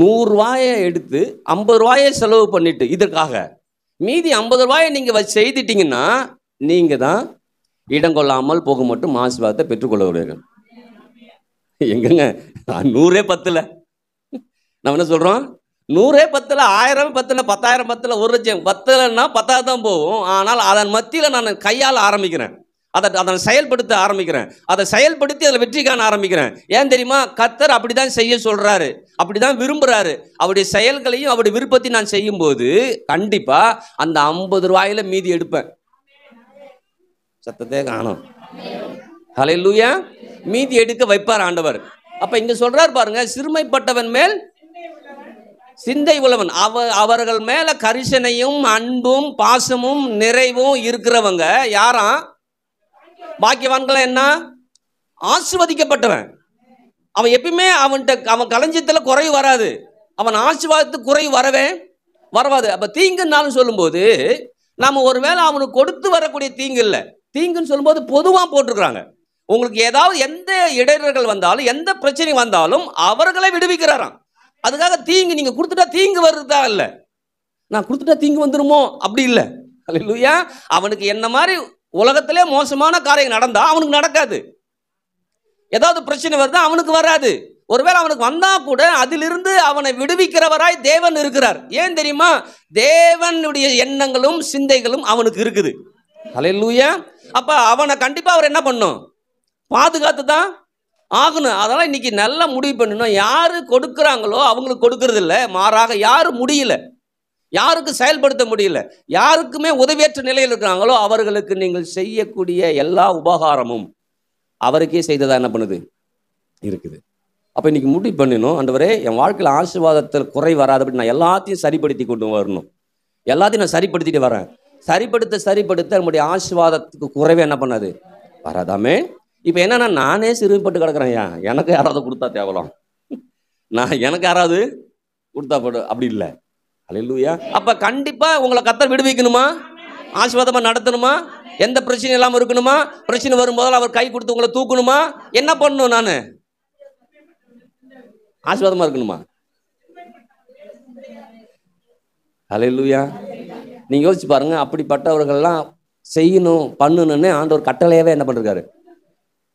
நூறுரூவாயை எடுத்து ஐம்பது ரூபாயை செலவு பண்ணிட்டு இதற்காக மீதி ஐம்பது ரூபாயை நீங்கள் வச்சு செய்துட்டிங்கன்னா நீங்கள் தான் இடம் கொள்ளாமல் போக மட்டும் ஆசீர்வாதத்தை பெற்றுக்கொள்ளவர்கள் எங்கங்க நூறே பத்தில் நம்ம என்ன சொல்கிறோம் நூறே பத்தில் ஆயிரம் பத்தில் பத்தாயிரம் பத்தில் ஒரு லட்சம் பத்துலன்னா பத்தாயிரம் தான் போகும் ஆனால் அதன் மத்தியில் நான் கையால் ஆரம்பிக்கிறேன் அதை அதை செயல்படுத்த ஆரம்பிக்கிறேன் அதை செயல்படுத்தி அதில் வெற்றி காண ஆரம்பிக்கிறேன் ஏன் தெரியுமா கத்தர் அப்படி தான் செய்ய சொல்கிறாரு அப்படி தான் விரும்புகிறாரு அவருடைய செயல்களையும் அவருடைய விருப்பத்தை நான் செய்யும்போது கண்டிப்பாக அந்த ஐம்பது ரூபாயில் மீதி எடுப்பேன் சத்தத்தே காணும் ஹலையிலூயா மீதி எடுக்க வைப்பார் ஆண்டவர் அப்போ இங்கே சொல்கிறார் பாருங்க சிறுமைப்பட்டவன் மேல் சிந்தை உள்ளவன் அவ அவர்கள் மேலே கரிசனையும் அன்பும் பாசமும் நிறைவும் இருக்கிறவங்க யாராம் பாக்கியவான்கள் என்ன ஆசிர்வதிக்கப்பட்டவன் அவன் எப்பயுமே அவன்கிட்ட அவன் களஞ்சியத்தில் குறைவு வராது அவன் ஆசீர்வாதத்து குறைவு வரவே வரவாது அப்போ தீங்குன்னாலும் சொல்லும்போது நாம் ஒருவேளை அவனுக்கு கொடுத்து வரக்கூடிய தீங்கு இல்லை தீங்குன்னு சொல்லும்போது பொதுவாக போட்டிருக்கிறாங்க உங்களுக்கு ஏதாவது எந்த இடையர்கள் வந்தாலும் எந்த பிரச்சனை வந்தாலும் அவர்களை விடுவிக்கிறாராம் அதுக்காக தீங்கு நீங்கள் கொடுத்துட்டா தீங்கு வருதா இல்லை நான் கொடுத்துட்டா தீங்கு வந்துடுமோ அப்படி இல்லை அவனுக்கு என்ன மாதிரி உலகத்திலே மோசமான காரியம் நடந்தா அவனுக்கு நடக்காது ஏதாவது பிரச்சனை வருதா அவனுக்கு வராது ஒருவேளை அவனுக்கு வந்தா கூட அதிலிருந்து அவனை விடுவிக்கிறவராய் தேவன் இருக்கிறார் ஏன் தெரியுமா தேவனுடைய எண்ணங்களும் சிந்தைகளும் அவனுக்கு இருக்குது அலையூயா அப்ப அவனை கண்டிப்பா அவர் என்ன பண்ணும் பாதுகாத்து தான் ஆகணும் அதெல்லாம் இன்னைக்கு நல்லா முடிவு பண்ணணும் யாரு கொடுக்குறாங்களோ அவங்களுக்கு கொடுக்கறது இல்லை மாறாக யாரு முடியல யாருக்கு செயல்படுத்த முடியல யாருக்குமே உதவியற்ற நிலையில் இருக்கிறாங்களோ அவர்களுக்கு நீங்கள் செய்யக்கூடிய எல்லா உபகாரமும் அவருக்கே செய்ததா என்ன பண்ணுது இருக்குது அப்போ இன்னைக்கு முடிவு பண்ணணும் அந்தவரே என் வாழ்க்கையில் ஆசீர்வாதத்தில் குறை வராது அப்படின்னு நான் எல்லாத்தையும் சரிப்படுத்தி கொண்டு வரணும் எல்லாத்தையும் நான் சரிப்படுத்திட்டு வரேன் சரிப்படுத்த சரிப்படுத்த நம்முடைய ஆசீர்வாதத்துக்கு குறைவே என்ன பண்ணாது வராதாமே இப்போ என்னன்னா நானே சிறுமிப்பட்டு கிடக்குறேன் ஏன் எனக்கு யாராவது கொடுத்தா தேவலாம் நான் எனக்கு யாராவது கொடுத்தா போடு அப்படி இல்லை அலையிலூயா அப்போ கண்டிப்பாக உங்களை கத்தர் விடுவிக்கணுமா ஆசிர்வாதமாக நடத்தணுமா எந்த பிரச்சனையும் இல்லாமல் இருக்கணுமா பிரச்சனை வரும்போது அவர் கை கொடுத்து உங்களை தூக்கணுமா என்ன பண்ணணும் நான் ஆசிர்வாதமாக இருக்கணுமா அலையிலூயா நீங்கள் யோசிச்சு பாருங்க அப்படிப்பட்டவர்கள்லாம் செய்யணும் பண்ணணும்னு ஆண்டவர் கட்டளையாகவே என்ன பண்ணிருக்காரு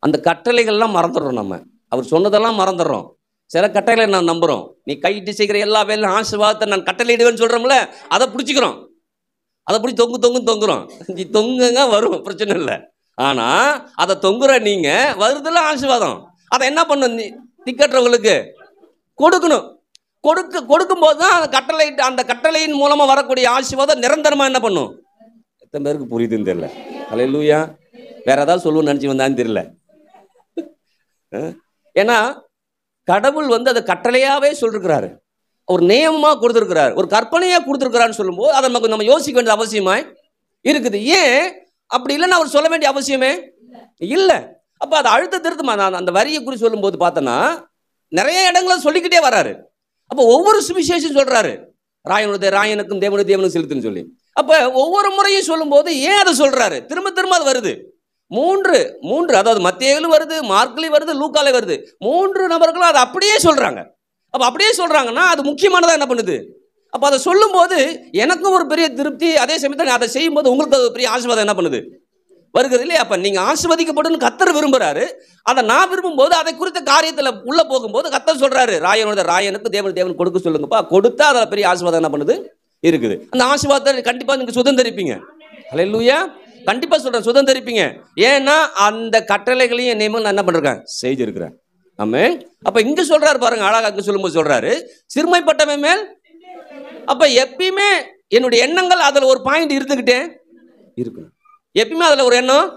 அந்த கட்டளைகள்லாம் மறந்துடுறோம் நம்ம அவர் சொன்னதெல்லாம் மறந்துடுறோம் சில கட்டளை நான் நம்புகிறோம் நீ கையிட்டு செய்கிற எல்லா வேலையும் ஆசீர்வாதத்தை நான் கட்டளையிடுவேன்னு சொல்கிறோம்ல அதை பிடிச்சிக்கிறோம் அதை பிடிச்சி தொங்கு தொங்கு தொங்குறோம் நீ தொங்குங்க வரும் பிரச்சனை இல்லை ஆனால் அதை தொங்குற நீங்கள் வருதுல ஆசீர்வாதம் அதை என்ன பண்ணும் நீ திக்கற்றவங்களுக்கு கொடுக்கணும் கொடுக்க கொடுக்கும்போது தான் அந்த கட்டளை அந்த கட்டளையின் மூலமாக வரக்கூடிய ஆசீர்வாதம் நிரந்தரமாக என்ன பண்ணும் எத்தனை பேருக்கு புரியுதுன்னு தெரியல அலை லூயா வேற ஏதாவது சொல்லுவோம்னு நினச்சி வந்தான்னு தெரியல ஏன்னா கடவுள் வந்து அதை கட்டளையாகவே சொல்லிருக்கிறாரு ஒரு நியமமாக கொடுத்துருக்கிறார் ஒரு கற்பனையாக கொடுத்துருக்கிறான்னு சொல்லும்போது அதை நமக்கு நம்ம யோசிக்க வேண்டிய அவசியமாய் இருக்குது ஏன் அப்படி இல்லைன்னு அவர் சொல்ல வேண்டிய அவசியமே இல்லை அப்போ அதை அழுத்த திருத்தமாக நான் அந்த வரியை குறி சொல்லும்போது பார்த்தோன்னா நிறைய இடங்களை சொல்லிக்கிட்டே வராரு அப்போ ஒவ்வொரு சுவிசேஷம் சொல்கிறாரு ராயனுடைய ராயனுக்கும் தேவனுடைய தேவனுக்கும் செலுத்துன்னு சொல்லி அப்போ ஒவ்வொரு முறையும் சொல்லும்போது ஏன் அதை சொல்கிறாரு திரும்ப திரும்ப அது வருது மூன்று மூன்று அதாவது மத்தியிலும் வருது மார்க்லையும் வருது லூக்காலே வருது மூன்று நபர்களும் அதை அப்படியே சொல்கிறாங்க அப்போ அப்படியே சொல்கிறாங்கன்னா அது முக்கியமானதாக என்ன பண்ணுது அப்போ அதை சொல்லும்போது எனக்கும் ஒரு பெரிய திருப்தி அதே சமயத்தில் அதை அதை செய்யும்போது உங்களுக்கு அது பெரிய ஆசீர்வாதம் என்ன பண்ணுது வருகிறது இல்லையா அப்போ நீங்கள் ஆசிர்வதிக்கப்படணும்னு கத்தர் விரும்புகிறாரு அதை நான் விரும்பும்போது அதை குறித்த காரியத்தில் உள்ளே போகும்போது கத்தர் சொல்கிறாரு ராயனோட ராயனுக்கு தேவன் தேவன் கொடுக்க சொல்லுங்கப்பா கொடுத்தா அதில் பெரிய ஆசீர்வாதம் என்ன பண்ணுது இருக்குது அந்த ஆசீர்வாதத்தை கண்டிப்பாக நீங்கள் சுதந்திரிப்பீங்க ஹலோ லூயா கண்டிப்பாக சொல்கிறேன் சுதந்திரிப்பீங்க ஏன்னா அந்த கட்டளைகளையும் நியமங்கள் நான் என்ன பண்ணிருக்கேன் செய்திருக்கிறேன் ஆமே அப்போ இங்கே சொல்கிறாரு பாருங்க அழகாக இங்கே சொல்லும்போது சொல்கிறாரு சிறுமைப்பட்டவன் மேல் அப்போ எப்பயுமே என்னுடைய எண்ணங்கள் அதில் ஒரு பாயிண்ட் இருந்துக்கிட்டே இருக்கணும் எப்பயுமே அதில் ஒரு எண்ணம்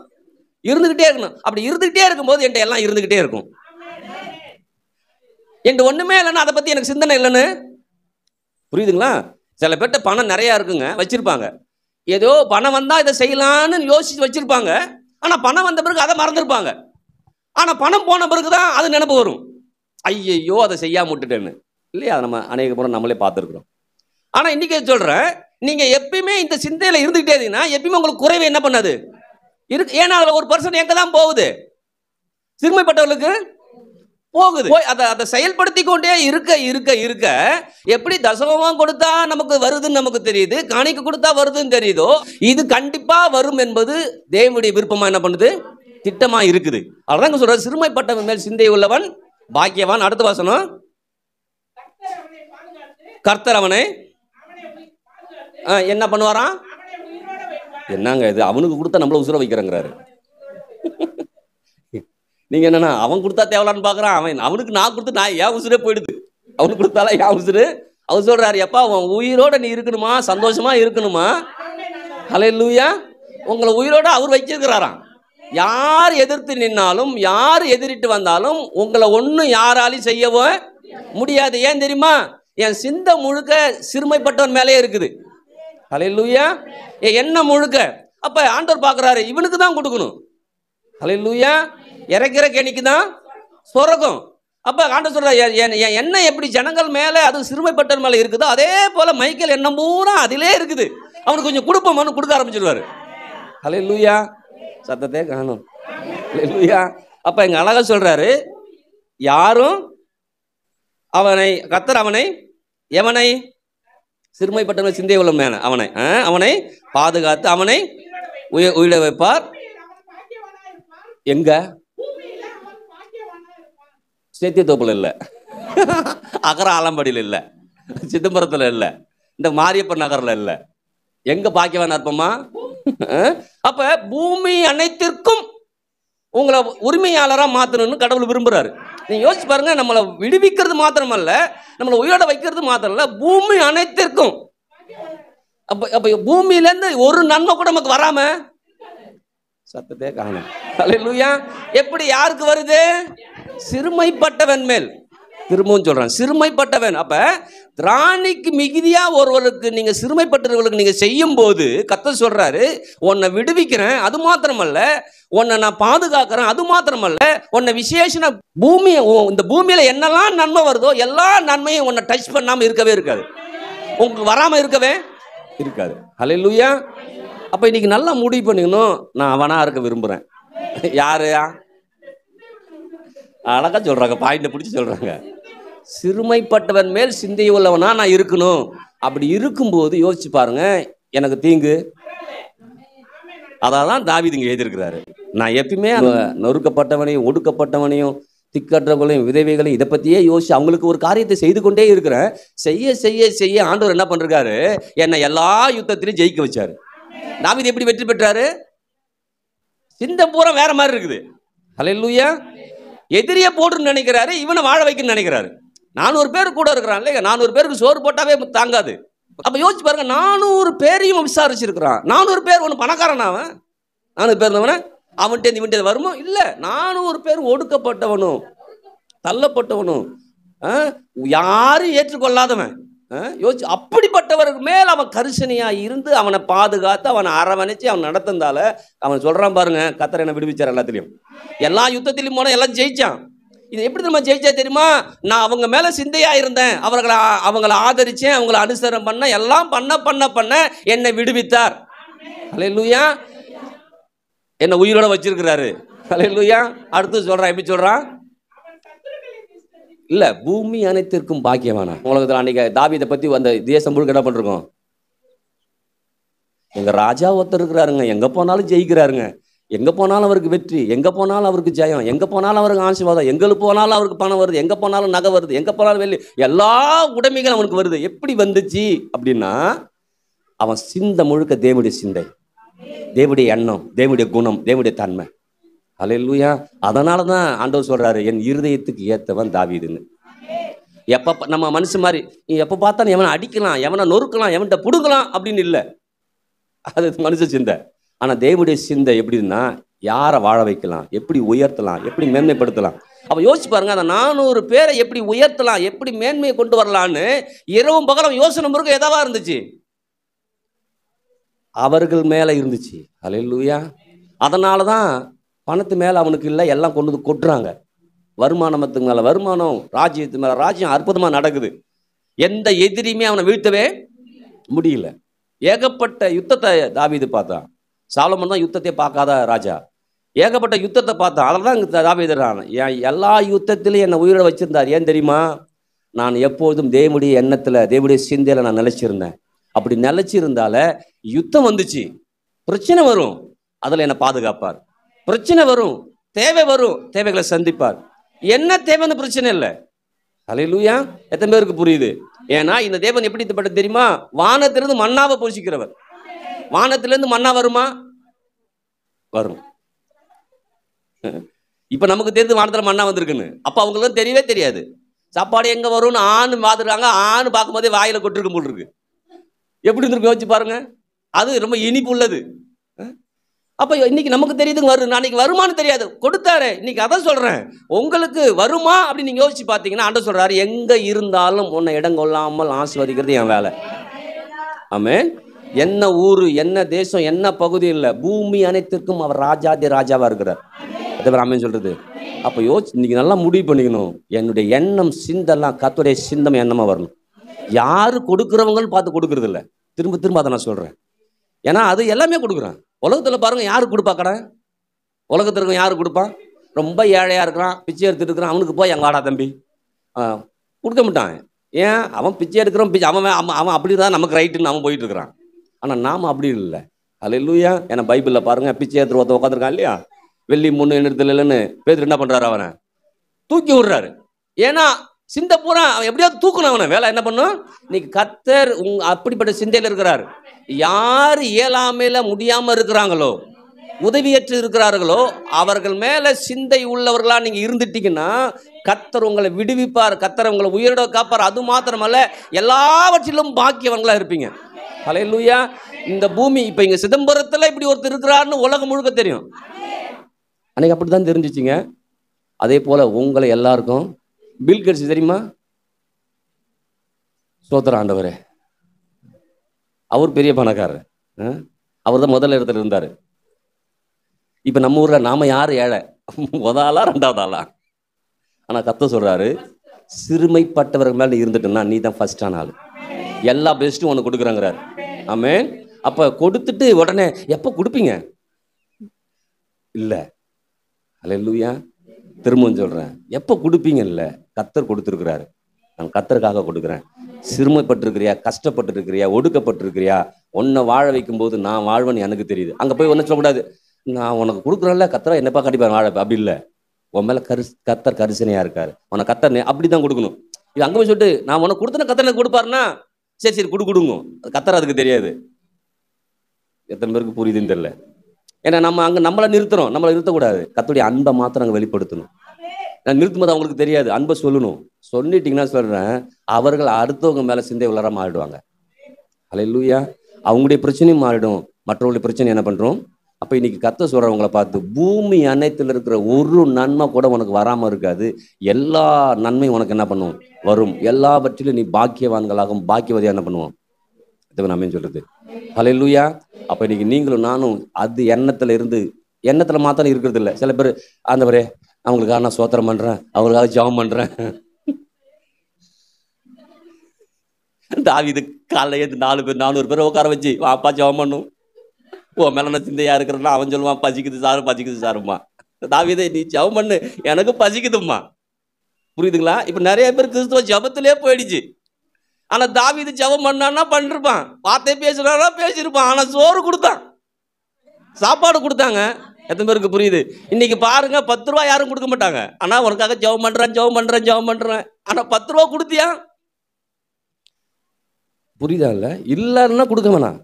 இருந்துக்கிட்டே இருக்கணும் அப்படி இருந்துக்கிட்டே இருக்கும்போது என்கிட்ட எல்லாம் இருந்துக்கிட்டே இருக்கும் என்கிட்ட ஒன்றுமே இல்லைன்னா அதை பற்றி எனக்கு சிந்தனை இல்லைன்னு புரியுதுங்களா சில பேர்கிட்ட பணம் நிறையா இருக்குங்க வச்சுருப்பாங்க ஏதோ பணம் வந்தால் இதை செய்யலான்னு யோசித்து வச்சுருப்பாங்க ஆனால் பணம் வந்த பிறகு அதை மறந்துருப்பாங்க ஆனால் பணம் போன பிறகு தான் அது நினப்பு வரும் ஐயையோ அதை செய்யாமல் விட்டுட்டேன்னு இல்லையா நம்ம அநேக முறை நம்மளே பார்த்துருக்குறோம் ஆனால் இன்றைக்கி சொல்கிறேன் நீங்கள் எப்பயுமே இந்த சிந்தையில் இருந்துக்கிட்டே இருந்தீங்கன்னா எப்பயுமே உங்களுக்கு குறைவு என்ன பண்ணாது இருக்கு ஏன்னா அதில் ஒரு பர்சன் எங்கே தான் போகுது சிறுமைப்பட்டவர்களுக்கு போகுது போய் அதை அதை செயல்படுத்தி கொண்டே இருக்க இருக்க இருக்க எப்படி தசமமாக கொடுத்தா நமக்கு வருதுன்னு நமக்கு தெரியுது காணிக்க கொடுத்தா வருதுன்னு தெரியுதோ இது கண்டிப்பாக வரும் என்பது தேவனுடைய விருப்பமாக என்ன பண்ணுது திட்டமாக இருக்குது அதான் சொல்ற சிறுமைப்பட்டவன் மேல் சிந்தை உள்ளவன் பாக்கியவான் அடுத்த வாசனம் கர்த்தர் அவனை என்ன பண்ணுவாராம் என்னங்க இது அவனுக்கு கொடுத்தா நம்மள உசுர வைக்கிறங்கிறாரு நீங்கள் என்னென்னா அவன் கொடுத்தா தேவலான்னு பார்க்குறான் அவன் அவனுக்கு நான் கொடுத்து நான் ஏன் உசுரே போயிடுது அவனுக்கு கொடுத்தாலே ஏன் உசுரு அவர் சொல்கிறாரு எப்பா அவன் உயிரோட நீ இருக்கணுமா சந்தோஷமா இருக்கணுமா ஹலே லூயா உங்களை உயிரோட அவர் வச்சிருக்கிறாராம் யார் எதிர்த்து நின்னாலும் யார் எதிரிட்டு வந்தாலும் உங்களை ஒன்றும் யாராலையும் செய்யவோ முடியாது ஏன் தெரியுமா என் சிந்தை முழுக்க சிறுமைப்பட்டவன் மேலே இருக்குது ஹலே லூயா என்ன முழுக்க அப்போ ஆண்டவர் பார்க்குறாரு இவனுக்கு தான் கொடுக்கணும் லூயா இறக்கிற கேணிக்கு தான் சொரகம் அப்போ காண்ட சொல்ற என்ன எப்படி ஜனங்கள் மேலே அது சிறுமைப்பட்டன் மேலே இருக்குதோ அதே போல் மைக்கேல் என்ன பூரா அதிலே இருக்குது அவனுக்கு கொஞ்சம் கொடுப்போம்னு கொடுக்க ஆரம்பிச்சிருவாரு ஹலே லூயா சத்தத்தை காணும் லூயா அப்போ எங்கள் சொல்றாரு சொல்கிறாரு யாரும் அவனை கத்தர் அவனை எவனை சிறுமைப்பட்டவன் சிந்தை உள்ள மேல அவனை அவனை பாதுகாத்து அவனை உயிர வைப்பார் எங்க சேத்திய தோப்பில் இல்லை அகர ஆலம்படியில் இல்லை சிதம்பரத்தில் இல்லை இந்த மாரியப்பன் நகரில் இல்லை எங்கே பாக்கியவான் அற்பமா அப்போ பூமி அனைத்திற்கும் உங்களை உரிமையாளராக மாற்றணும்னு கடவுள் விரும்புகிறாரு நீ யோசிச்சு பாருங்கள் நம்மளை விடுவிக்கிறது மாத்திரமல்ல நம்மளை உயிரோட வைக்கிறது மாத்திரம் பூமி அனைத்திற்கும் அப்போ அப்போ பூமியிலேருந்து ஒரு நன்மை கூட நமக்கு வராமல் சத்தத்தே காணும் எப்படி யாருக்கு வருது சிறுமைப்பட்டவன் மேல் திரும்பவும் சொல்றேன் சிறுமைப்பட்டவன் அப்போ திராணிக்கு மிகுதியாக ஒருவருக்கு நீங்கள் சிறுமைப்பட்டவர்களுக்கு நீங்கள் செய்யும் போது கத்த சொல்கிறாரு உன்னை விடுவிக்கிறேன் அது மாத்திரமல்ல உன்னை நான் பாதுகாக்கிறேன் அது மாத்திரமல்ல உன்னை விசேஷன பூமி இந்த பூமியில் என்னெல்லாம் நன்மை வருதோ எல்லா நன்மையும் உன்னை டச் பண்ணாமல் இருக்கவே இருக்காது உங்களுக்கு வராமல் இருக்கவே இருக்காது ஹலே லூயா அப்போ இன்னைக்கு நல்லா முடிவு பண்ணிக்கணும் நான் அவனாக இருக்க விரும்புகிறேன் யாருயா அழகாக சொல்கிறாங்க பாயிண்டை பிடிச்சி சொல்கிறாங்க சிறுமைப்பட்டவன் மேல் சிந்தைய உள்ளவனா நான் இருக்கணும் அப்படி இருக்கும்போது யோசிச்சு பாருங்க எனக்கு தீங்கு அதான் தாவிதுங்க எழுதியிருக்கிறாரு நான் எப்பயுமே நொறுக்கப்பட்டவனையும் ஒடுக்கப்பட்டவனையும் திக்கற்றவர்களையும் விதவைகளையும் இதை பற்றியே யோசிச்சு அவங்களுக்கு ஒரு காரியத்தை செய்து கொண்டே இருக்கிறேன் செய்ய செய்ய செய்ய ஆண்டவர் என்ன பண்ணிருக்காரு என்னை எல்லா யுத்தத்திலையும் ஜெயிக்க வச்சாரு தாவிது எப்படி வெற்றி பெற்றாரு சிந்த பூரா வேற மாதிரி இருக்குது ஹலோ இல்லையா எதிரியை போடுன்னு நினைக்கிறாரு இவனை வாழ வைக்கணும்னு நினைக்கிறாரு நானூறு பேர் கூட இருக்கிறான் இல்லையா நானூறு பேருக்கு சோறு போட்டாவே தாங்காது அப்போ யோசிச்சு பாருங்க நானூறு பேரையும் விசாரிச்சிருக்கிறான் நானூறு பேர் ஒன்று பணக்காரன் அவன் நானூறு பேர் இருந்தவன அவன்கிட்ட இவன்கிட்ட வருமோ இல்லை நானூறு பேர் ஒடுக்கப்பட்டவனும் தள்ளப்பட்டவனும் யாரும் ஏற்றுக்கொள்ளாதவன் யோசிச்சு அப்படிப்பட்டவருக்கு மேல் அவன் கரிசனையாக இருந்து அவனை பாதுகாத்து அவனை அரவணைச்சு அவன் நடத்தினால அவன் சொல்கிறான் பாருங்க கத்தரை என்ன விடுவிச்சார் எல்லாத்துலேயும் எல்லா யுத்தத்திலையும் போனால் எல்லாம் ஜெயிச்சான் இது எப்படி தெரியுமா ஜெயிச்சா தெரியுமா நான் அவங்க மேலே சிந்தையாக இருந்தேன் அவர்களை அவங்கள ஆதரித்தேன் அவங்கள அனுசரணம் பண்ண எல்லாம் பண்ண பண்ண பண்ண என்னை விடுவித்தார் அலையலூயா என்னை உயிரோட வச்சிருக்கிறாரு அலையலூயா அடுத்து சொல்கிறான் எப்படி சொல்கிறான் இல்ல பூமி அனைத்திற்கும் பாக்கியமான உலகத்துல அன்னைக்கு தாவிதை பத்தி அந்த தேசம் முழுக்க என்ன பண்றோம் எங்க ராஜா ஒருத்தர் இருக்கிறாருங்க எங்க போனாலும் ஜெயிக்கிறாருங்க எங்க போனாலும் அவருக்கு வெற்றி எங்க போனாலும் அவருக்கு ஜெயம் எங்க போனாலும் அவருக்கு ஆசீர்வாதம் எங்களுக்கு போனாலும் அவருக்கு பணம் வருது எங்க போனாலும் நகை வருது எங்க போனாலும் வெளியே எல்லா உடைமைகளும் அவனுக்கு வருது எப்படி வந்துச்சு அப்படின்னா அவன் சிந்தை முழுக்க தேவடைய சிந்தை தேவடைய எண்ணம் தேவடைய குணம் தேவடைய தன்மை அலையிலூயா அதனால தான் ஆண்டவர் சொல்கிறாரு என் இருதயத்துக்கு ஏற்றவன் தாவிதுன்னு எப்போ நம்ம மனுஷன் மாதிரி எப்போ பார்த்தாலும் எவனை அடிக்கலாம் எவனை நொறுக்கலாம் எவன்கிட்ட பிடுங்கலாம் அப்படின்னு இல்லை அது மனுஷ சிந்தை ஆனால் தேவடைய சிந்தை எப்படின்னா யாரை வாழ வைக்கலாம் எப்படி உயர்த்தலாம் எப்படி மேன்மைப்படுத்தலாம் அப்போ யோசிச்சு பாருங்க அந்த நானூறு பேரை எப்படி உயர்த்தலாம் எப்படி மேன்மையை கொண்டு வரலான்னு இரவும் பகலும் யோசனை முருக எதாவா இருந்துச்சு அவர்கள் மேலே இருந்துச்சு அலையிலூயா அதனால தான் பணத்து மேலே அவனுக்கு இல்லை எல்லாம் கொண்டு வந்து கொட்டுறாங்க வருமானத்துக்கு மேலே வருமானம் ராஜ்யத்து மேலே ராஜ்யம் அற்புதமாக நடக்குது எந்த எதிரியுமே அவனை வீழ்த்தவே முடியல ஏகப்பட்ட யுத்தத்தை தாவிது பார்த்தான் சாலமன் தான் யுத்தத்தை பார்க்காத ராஜா ஏகப்பட்ட யுத்தத்தை பார்த்தான் அதில் தான் தாவிதுறான் என் எல்லா யுத்தத்திலையும் என்னை உயிரை வச்சுருந்தார் ஏன் தெரியுமா நான் எப்போதும் தேவடைய எண்ணத்தில் தேவடைய சிந்தையில் நான் நிலச்சிருந்தேன் அப்படி நிலச்சிருந்தால யுத்தம் வந்துச்சு பிரச்சனை வரும் அதில் என்னை பாதுகாப்பார் பிரச்சனை வரும் தேவை வரும் தேவைகளை சந்திப்பார் என்ன தேவைன்னு பிரச்சனை இல்லை அலையிலூயா எத்தனை பேருக்கு புரியுது ஏன்னா இந்த தேவன் எப்படி பட்ட தெரியுமா வானத்திலிருந்து மண்ணாவை பூசிக்கிறவர் வானத்திலிருந்து மண்ணா வருமா வரும் இப்ப நமக்கு தெரிஞ்சு வானத்துல மண்ணா வந்திருக்குன்னு அப்ப அவங்களுக்கு தெரியவே தெரியாது சாப்பாடு எங்க வரும்னு ஆண் பார்த்துருக்காங்க ஆண் பார்க்கும்போதே வாயில கொட்டிருக்கும் போல் இருக்கு எப்படி இருந்திருக்கு யோசிச்சு பாருங்க அது ரொம்ப இனிப்பு உள்ளது அப்போ இன்றைக்கி நமக்கு தெரியுது வரும் நாளைக்கு வருமானு தெரியாது கொடுத்தாரு இன்றைக்கி அதை சொல்கிறேன் உங்களுக்கு வருமா அப்படின்னு நீங்கள் யோசிச்சு பார்த்தீங்கன்னா அண்ட சொல்கிறாரு எங்கே இருந்தாலும் உன்னை இடம் கொள்ளாமல் ஆசிர்வதிக்கிறது என் வேலை ஆமே என்ன ஊர் என்ன தேசம் என்ன பகுதி இல்லை பூமி அனைத்திற்கும் அவர் ராஜாதி ராஜாவாக இருக்கிறார் அது ஆமே சொல்கிறது அப்போ யோசிச்சு இன்றைக்கி நல்லா முடிவு பண்ணிக்கணும் என்னுடைய எண்ணம் சிந்தெல்லாம் கத்துடைய சிந்தம் எண்ணமாக வரணும் யார் கொடுக்குறவங்கன்னு பார்த்து கொடுக்குறதில்ல திரும்ப திரும்ப அதை நான் சொல்கிறேன் ஏன்னா அது எல்லாமே கொடுக்குறேன் உலகத்தில் பாருங்க யாருக்கு கொடுப்பா கடன் உலகத்தில் இருக்க யாருக்கு கொடுப்பான் ரொம்ப ஏழையாக இருக்கிறான் பிச்சை எடுத்துட்டு இருக்கிறான் அவனுக்கு போய் எங்கள் வாடா தம்பி கொடுக்க மாட்டான் ஏன் அவன் பிச்சை எடுக்கிறான் பிச்சை அவன் அவன் அவன் அப்படி தான் நமக்கு ரைட்டுன்னு அவன் போயிட்டு இருக்கிறான் ஆனால் நாம் அப்படி இல்லை அதில் இல்லையா ஏன்னா பைபிளில் பாருங்கள் பிச்சை ஏற்றுற ஒருத்த உட்காந்துருக்கான் இல்லையா வெள்ளி முன்னு இடத்துல இல்லைன்னு பேர் என்ன பண்ணுறாரு அவனை தூக்கி விடுறாரு ஏன்னா சிந்தை பூரா அவன் எப்படியாவது தூக்கணும் அவனை வேலை என்ன பண்ணும் இன்னைக்கு கத்தர் உங் அப்படிப்பட்ட சிந்தையில் இருக்கிறாரு யார் இயலாமையில் முடியாமல் இருக்கிறாங்களோ உதவியற்று இருக்கிறார்களோ அவர்கள் மேலே சிந்தை உள்ளவர்களாக நீங்கள் இருந்துட்டீங்கன்னா கத்தர் உங்களை விடுவிப்பார் கத்தர் உங்களை உயிரோட காப்பார் அது மாத்திரமல்ல எல்லாவற்றிலும் பாக்கியவங்களாக இருப்பீங்க அலையிலூயா இந்த பூமி இப்போ இங்கே சிதம்பரத்தில் இப்படி ஒருத்தர் இருக்கிறாருன்னு உலகம் முழுக்க தெரியும் அன்றைக்கி அப்படி தான் தெரிஞ்சிச்சிங்க அதே போல் உங்களை எல்லாருக்கும் பில் கட்சி தெரியுமா சோத்திர ஆண்டவரே அவர் பெரிய பணக்காரர் அவர் தான் முதல் இடத்துல இருந்தார் இப்போ நம்ம ஊரில் நாம் யார் ஏழை முத ஆளா ரெண்டாவது ஆளா ஆனால் கத்த சொல்கிறாரு சிறுமைப்பட்டவர்கள் மேலே இருந்துட்டேன்னா நீ தான் ஃபஸ்ட்டான ஆள் எல்லா பெஸ்ட்டும் ஒன்று கொடுக்குறாங்கிறார் ஆமே அப்போ கொடுத்துட்டு உடனே எப்போ கொடுப்பீங்க இல்லை அல்ல லூயா திரும்பவும் சொல்கிறேன் எப்போ கொடுப்பீங்கல்ல கத்தர் கொடுத்துருக்குறாரு நான் கத்தருக்காக கொடுக்குறேன் சிறுமைப்பட்டிருக்கிறியா கஷ்டப்பட்டிருக்கிறியா ஒடுக்கப்பட்டிருக்கிறியா உன்னை வாழ வைக்கும் போது நான் வாழ்வன் எனக்கு தெரியுது அங்கே போய் ஒன்றும் சொல்லக்கூடாது நான் உனக்கு கொடுக்குறேன்ல கத்தரா என்னப்பா கண்டிப்பாக வாழ அப்படி இல்லை உன் மேலே கரு கத்தர் கரிசனையாக இருக்காரு உனக்கு கத்தர் அப்படி தான் கொடுக்கணும் இது அங்கே போய் சொல்லிட்டு நான் உனக்கு கொடுத்தன கத்தர் எனக்கு கொடுப்பாருன்னா சரி சரி கொடு கொடுங்க கத்தர் அதுக்கு தெரியாது எத்தனை பேருக்கு புரியுதுன்னு தெரியல ஏன்னா நம்ம அங்கே நம்மளை நிறுத்துறோம் நம்மளை நிறுத்தக்கூடாது கத்தோடைய அன்பை மாத்திரம் அங்கே வெளிப்படுத்தணும் நான் நிறுத்தும்போது அவங்களுக்கு தெரியாது அன்பை சொல்லணும் சொல்லிட்டீங்கன்னா சொல்கிறேன் அவர்கள் அடுத்தவங்க மேலே சிந்தை உள்ளார மாறிடுவாங்க அலையிலூயா அவங்களுடைய பிரச்சனையும் மாறிடும் மற்றவங்களுடைய பிரச்சனை என்ன பண்ணுறோம் அப்போ இன்னைக்கு கத்த சொல்றவங்களை பார்த்து பூமி அனைத்தில் இருக்கிற ஒரு நன்மை கூட உனக்கு வராமல் இருக்காது எல்லா நன்மையும் உனக்கு என்ன பண்ணும் வரும் எல்லாவற்றிலும் நீ பாக்கியவான்களாகவும் பாக்கியவதியா என்ன பண்ணுவோம் நம்ம சொல்கிறது ஹலெல்லூயா அப்போ இன்னைக்கு நீங்களும் நானும் அது எண்ணத்தில் இருந்து எண்ணத்தில் மாத்திரம் இருக்கிறது இல்லை சில பேர் அந்த பேரு அவங்களுக்காக நான் சோத்திரம் பண்ணுறேன் அவங்களுக்காக ஜபம் பண்ணுறேன் தாவிது காலைல ஏற்று நாலு பேர் நானூறு பேர் உட்கார வச்சு அப்பா ஜபம் பண்ணும் ஓ மேலான சிந்தையாக இருக்கிறன்னா அவன் சொல்லுவான் பசிக்குது சாரு பசிக்குது சாருமா தாவிதை நீ ஜபம் பண்ணு எனக்கு பசிக்குதும்மா புரியுதுங்களா இப்போ நிறைய பேர் கிறிஸ்துவ ஜபத்திலே போயிடுச்சு ஆனால் தாவிது ஜபம் பண்ணான்னா பண்ணிருப்பான் வார்த்தை பேசுறானா பேசியிருப்பான் ஆனால் சோறு கொடுத்தான் சாப்பாடு கொடுத்தாங்க எத்தனை பேருக்கு புரியுது இன்னைக்கு பாருங்க பத்து ரூபா யாரும் கொடுக்க மாட்டாங்க ஆனால் உனக்காக ஜெபம் பண்றேன் ஜெபம் பண்றேன் ஜெபம் பண்ணுறேன் ஆனால் பத்து ரூபா கொடுத்தியா புரியுதா இல்லை இல்லைன்னா கொடுக்க வேணாம்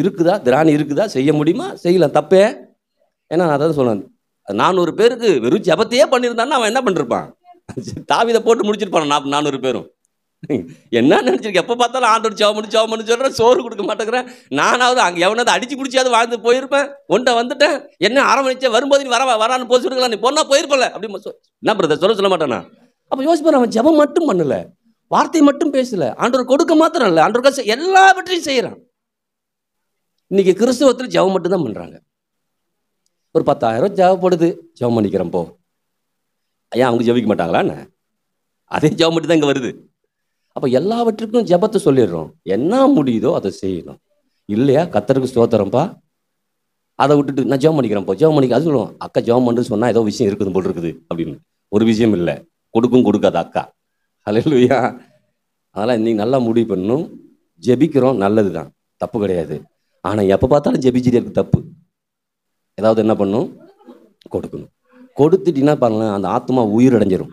இருக்குதா திராணி இருக்குதா செய்ய முடியுமா செய்யலாம் தப்பே ஏன்னா நான் அதான் சொன்னேன் நானூறு பேருக்கு வெறும் ஜபத்தையே பண்ணியிருந்தான்னா அவன் என்ன பண்ணிருப்பான் தாவிதை போட்டு முடிச்சிருப்பான் நானூறு பேரும் என்ன நினச்சிருக்கேன் எப்போ பார்த்தாலும் ஆண்டோட ஜவமனு ஜவமனு சொல்கிறேன் சோறு கொடுக்க மாட்டேங்கிறேன் நானாவது அங்கே எவனாவது அடிச்சு பிடிச்சாவது வாழ்ந்து போயிருப்பேன் ஒன்றை வந்துட்டேன் என்ன ஆரம்பிச்சேன் வரும்போது நீ வர வரான்னு போய் சொல்லுங்களா நீ பொண்ணா போயிருப்பல அப்படின்னு என்ன பிரதர் சொல்ல சொல்ல மாட்டேனா அப்போ யோசிப்பா அவன் ஜபம் மட்டும் பண்ணலை வார்த்தை மட்டும் பேசல ஆண்டோர் கொடுக்க மாத்திரம் இல்லை ஆண்டோர் காசு எல்லாவற்றையும் செய்கிறான் இன்னைக்கு கிறிஸ்தவத்தில் ஜபம் தான் பண்ணுறாங்க ஒரு பத்தாயிரம் ஜபப்படுது ஜபம் பண்ணிக்கிறேன் போ ஐயா அவங்க ஜபிக்க மாட்டாங்களான்னு அதே ஜபம் மட்டும் தான் இங்கே வருது அப்போ எல்லாவற்றுக்கும் ஜபத்தை சொல்லிடுறோம் என்ன முடியுதோ அதை செய்யணும் இல்லையா கத்தருக்கு ஸ்தோத்திரம்ப்பா அதை விட்டுட்டு நான் ஜெபம் பண்ணிக்கிறேன் ஜெபம் பண்ணிக்க அது சொல்லுவோம் அக்கா ஜெபம் பண்ணுறது சொன்னால் ஏதோ விஷயம் இருக்குது போல் இருக்குது அப்படின்னு ஒரு விஷயம் இல்லை கொடுக்கும் கொடுக்காது அக்கா அது அதெல்லாம் நீங்க நல்லா முடிவு பண்ணும் ஜெபிக்கிறோம் நல்லது தான் தப்பு கிடையாது ஆனால் எப்போ பார்த்தாலும் ஜெபிச்சுட்டே இருக்கு தப்பு ஏதாவது என்ன பண்ணும் கொடுக்கணும் கொடுத்துட்டீங்கன்னா பண்ணலாம் அந்த ஆத்மா உயிர் அடைஞ்சிரும்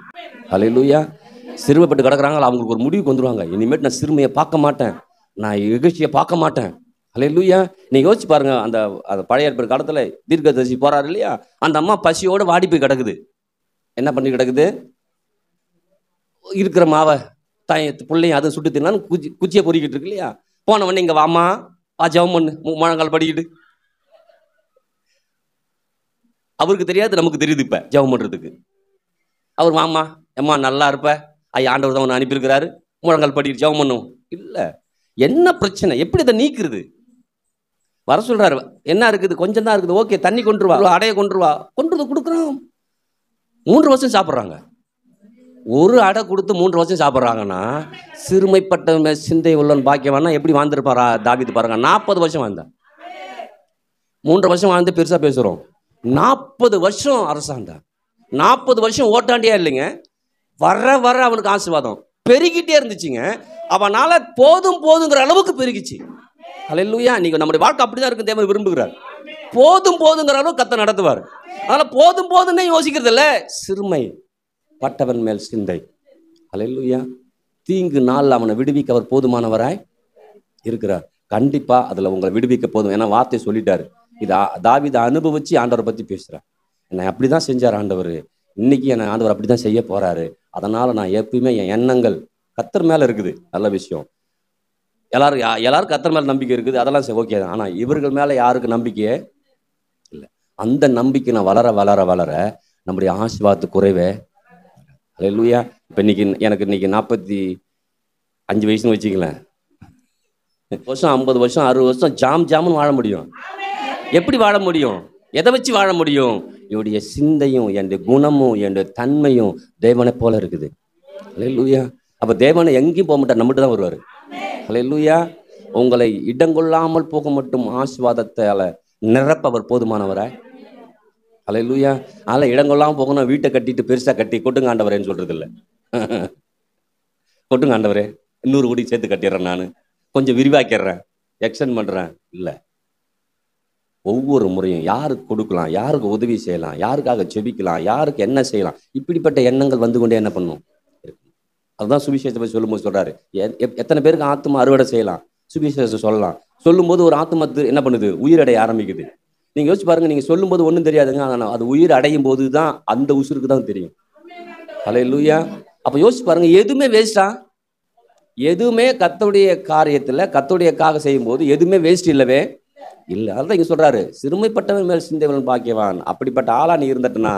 அலையிலுயா சிறுமைப்பட்டு கிடக்குறாங்க அவங்களுக்கு ஒரு முடிவுக்கு வந்துடுவாங்க இனிமேட்டு நான் சிறுமையை பார்க்க மாட்டேன் நான் எகிழ்ச்சியை பார்க்க மாட்டேன் அல்ல இல்லையா நீங்கள் யோசிச்சு பாருங்க அந்த அந்த பழைய ஏற்பர் காலத்தில் தீர்க்கதரிசி போறாரு இல்லையா அந்த அம்மா பசியோடு வாடி போய் கிடக்குது என்ன பண்ணி கிடக்குது இருக்கிற மாவை தாய் பிள்ளையும் அதை சுட்டு தின்னு குச்சி குச்சியை பொறிக்கிட்டு இருக்கு இல்லையா உடனே இங்கே வாமா வா ஜவம் பண்ணு மழங்கால் படிக்கிட்டு அவருக்கு தெரியாது நமக்கு தெரியுது இப்போ ஜவம் பண்ணுறதுக்கு அவர் வாமா எம்மா நல்லா இருப்ப ஐயா ஆண்டவர் தான் அனுப்பியிருக்கிறாரு முழங்கால் படிக்கிற ஜவம் பண்ணும் இல்லை என்ன பிரச்சனை எப்படி இதை நீக்கிறது வர சொல்கிறாரு என்ன இருக்குது கொஞ்சம் தான் இருக்குது ஓகே தண்ணி கொண்டு வா அடையை கொண்டு வா கொண்டு கொடுக்குறோம் மூன்று வருஷம் சாப்பிட்றாங்க ஒரு அடை கொடுத்து மூன்று வருஷம் சாப்பிட்றாங்கன்னா சிறுமைப்பட்ட சிந்தை உள்ளன் பாக்கியவானா எப்படி வாழ்ந்துருப்பாரா தாவிது பாருங்க நாற்பது வருஷம் வாழ்ந்தேன் மூன்று வருஷம் வாழ்ந்து பெருசாக பேசுகிறோம் நாற்பது வருஷம் அரசாண்டா நாற்பது வருஷம் ஓட்டாண்டியா இல்லைங்க வர்ற வர அவனுக்கு ஆசீர்வாதம் பெருகிட்டே இருந்துச்சுங்க அவனால் போதும் போதுங்கிற அளவுக்கு பெருகிச்சு அலையிலூயா நீங்கள் நம்முடைய வாழ்க்கை அப்படிதான் இருக்கும் தேவன் விரும்புகிறார் போதும் போதுங்கிற அளவு கத்த நடத்துவார் அதனால் போதும் போதுன்னு யோசிக்கிறது இல்லை சிறுமை பட்டவன் மேல் சிந்தை அலையிலூயா தீங்கு நாள் அவனை விடுவிக்க அவர் போதுமானவராய் இருக்கிறார் கண்டிப்பாக அதில் உங்களை விடுவிக்க போதும் ஏன்னா வார்த்தை சொல்லிட்டாரு இதை தாவிதை அனுபவிச்சு ஆண்டவரை பற்றி பேசுறேன் என்னை அப்படி தான் செஞ்சார் ஆண்டவர் இன்னைக்கு என்னை ஆண்டவர் அப்படி தான் செய்ய போறாரு அதனால நான் எப்பயுமே என் எண்ணங்கள் கத்தர் மேல இருக்குது நல்ல விஷயம் எல்லாரும் எல்லாரும் கத்தர் மேல நம்பிக்கை இருக்குது அதெல்லாம் சரி ஓகே ஆனா இவர்கள் மேல யாருக்கு நம்பிக்கையே இல்லை அந்த நம்பிக்கை நான் வளர வளர வளர நம்முடைய ஆசிர்வாதத்து குறைவே இல்லையா இப்போ இன்னைக்கு எனக்கு இன்னைக்கு நாற்பத்தி அஞ்சு வயசுன்னு வச்சுங்களேன் வருஷம் ஐம்பது வருஷம் அறுபது வருஷம் ஜாம் ஜாமுன்னு வாழ முடியும் எப்படி வாழ முடியும் எதை வச்சு வாழ முடியும் இவருடைய சிந்தையும் என் குணமும் என் தன்மையும் தேவனை போல இருக்குது அலே லூயா அப்போ தேவனை எங்கேயும் போக மாட்டார் நம்மகிட்ட தான் வருவார் அலே லூயா உங்களை இடங்கொள்ளாமல் போக மட்டும் ஆசிர்வாதத்தால் நிரப்ப அவர் போதுமானவரா அலே லூயா அதில் இடங்கொள்ளாமல் போகணும் வீட்டை கட்டிட்டு பெருசாக கட்டி கொட்டுங்க ஆண்டவரேன்னு சொல்கிறது இல்லை கொட்டுங்க ஆண்டவரே இன்னொரு கோடி சேர்த்து கட்டிடுறேன் நான் கொஞ்சம் விரிவாக்கிடுறேன் எக்ஸ்டன் பண்ணுறேன் இல்லை ஒவ்வொரு முறையும் யாருக்கு கொடுக்கலாம் யாருக்கு உதவி செய்யலாம் யாருக்காக செபிக்கலாம் யாருக்கு என்ன செய்யலாம் இப்படிப்பட்ட எண்ணங்கள் வந்து கொண்டே என்ன பண்ணும் அதுதான் சுவிசேஷத்தை பற்றி சொல்லும்போது சொல்கிறாரு எத்தனை பேருக்கு ஆத்மா அறுவடை செய்யலாம் சுவிசேஷத்தை சொல்லலாம் சொல்லும்போது ஒரு ஆத்மா என்ன பண்ணுது உயிரடைய ஆரம்பிக்குது நீங்கள் யோசிச்சு பாருங்கள் நீங்கள் சொல்லும்போது ஒன்றும் தெரியாதுங்க ஆனால் அது உயிர் அடையும் போது தான் அந்த உசுருக்கு தான் தெரியும் அலை லூயா அப்போ யோசிச்சு பாருங்கள் எதுவுமே வேஸ்டா எதுவுமே கத்தோடைய காரியத்தில் கத்தோடைய காக போது எதுவுமே வேஸ்ட் இல்லவே இல்லை அதான் இங்க சொல்றாரு சிறுமைப்பட்டவன் மேல் சிந்தைவன் பாக்கியவான் அப்படிப்பட்ட ஆளா நீ இருந்துட்டனா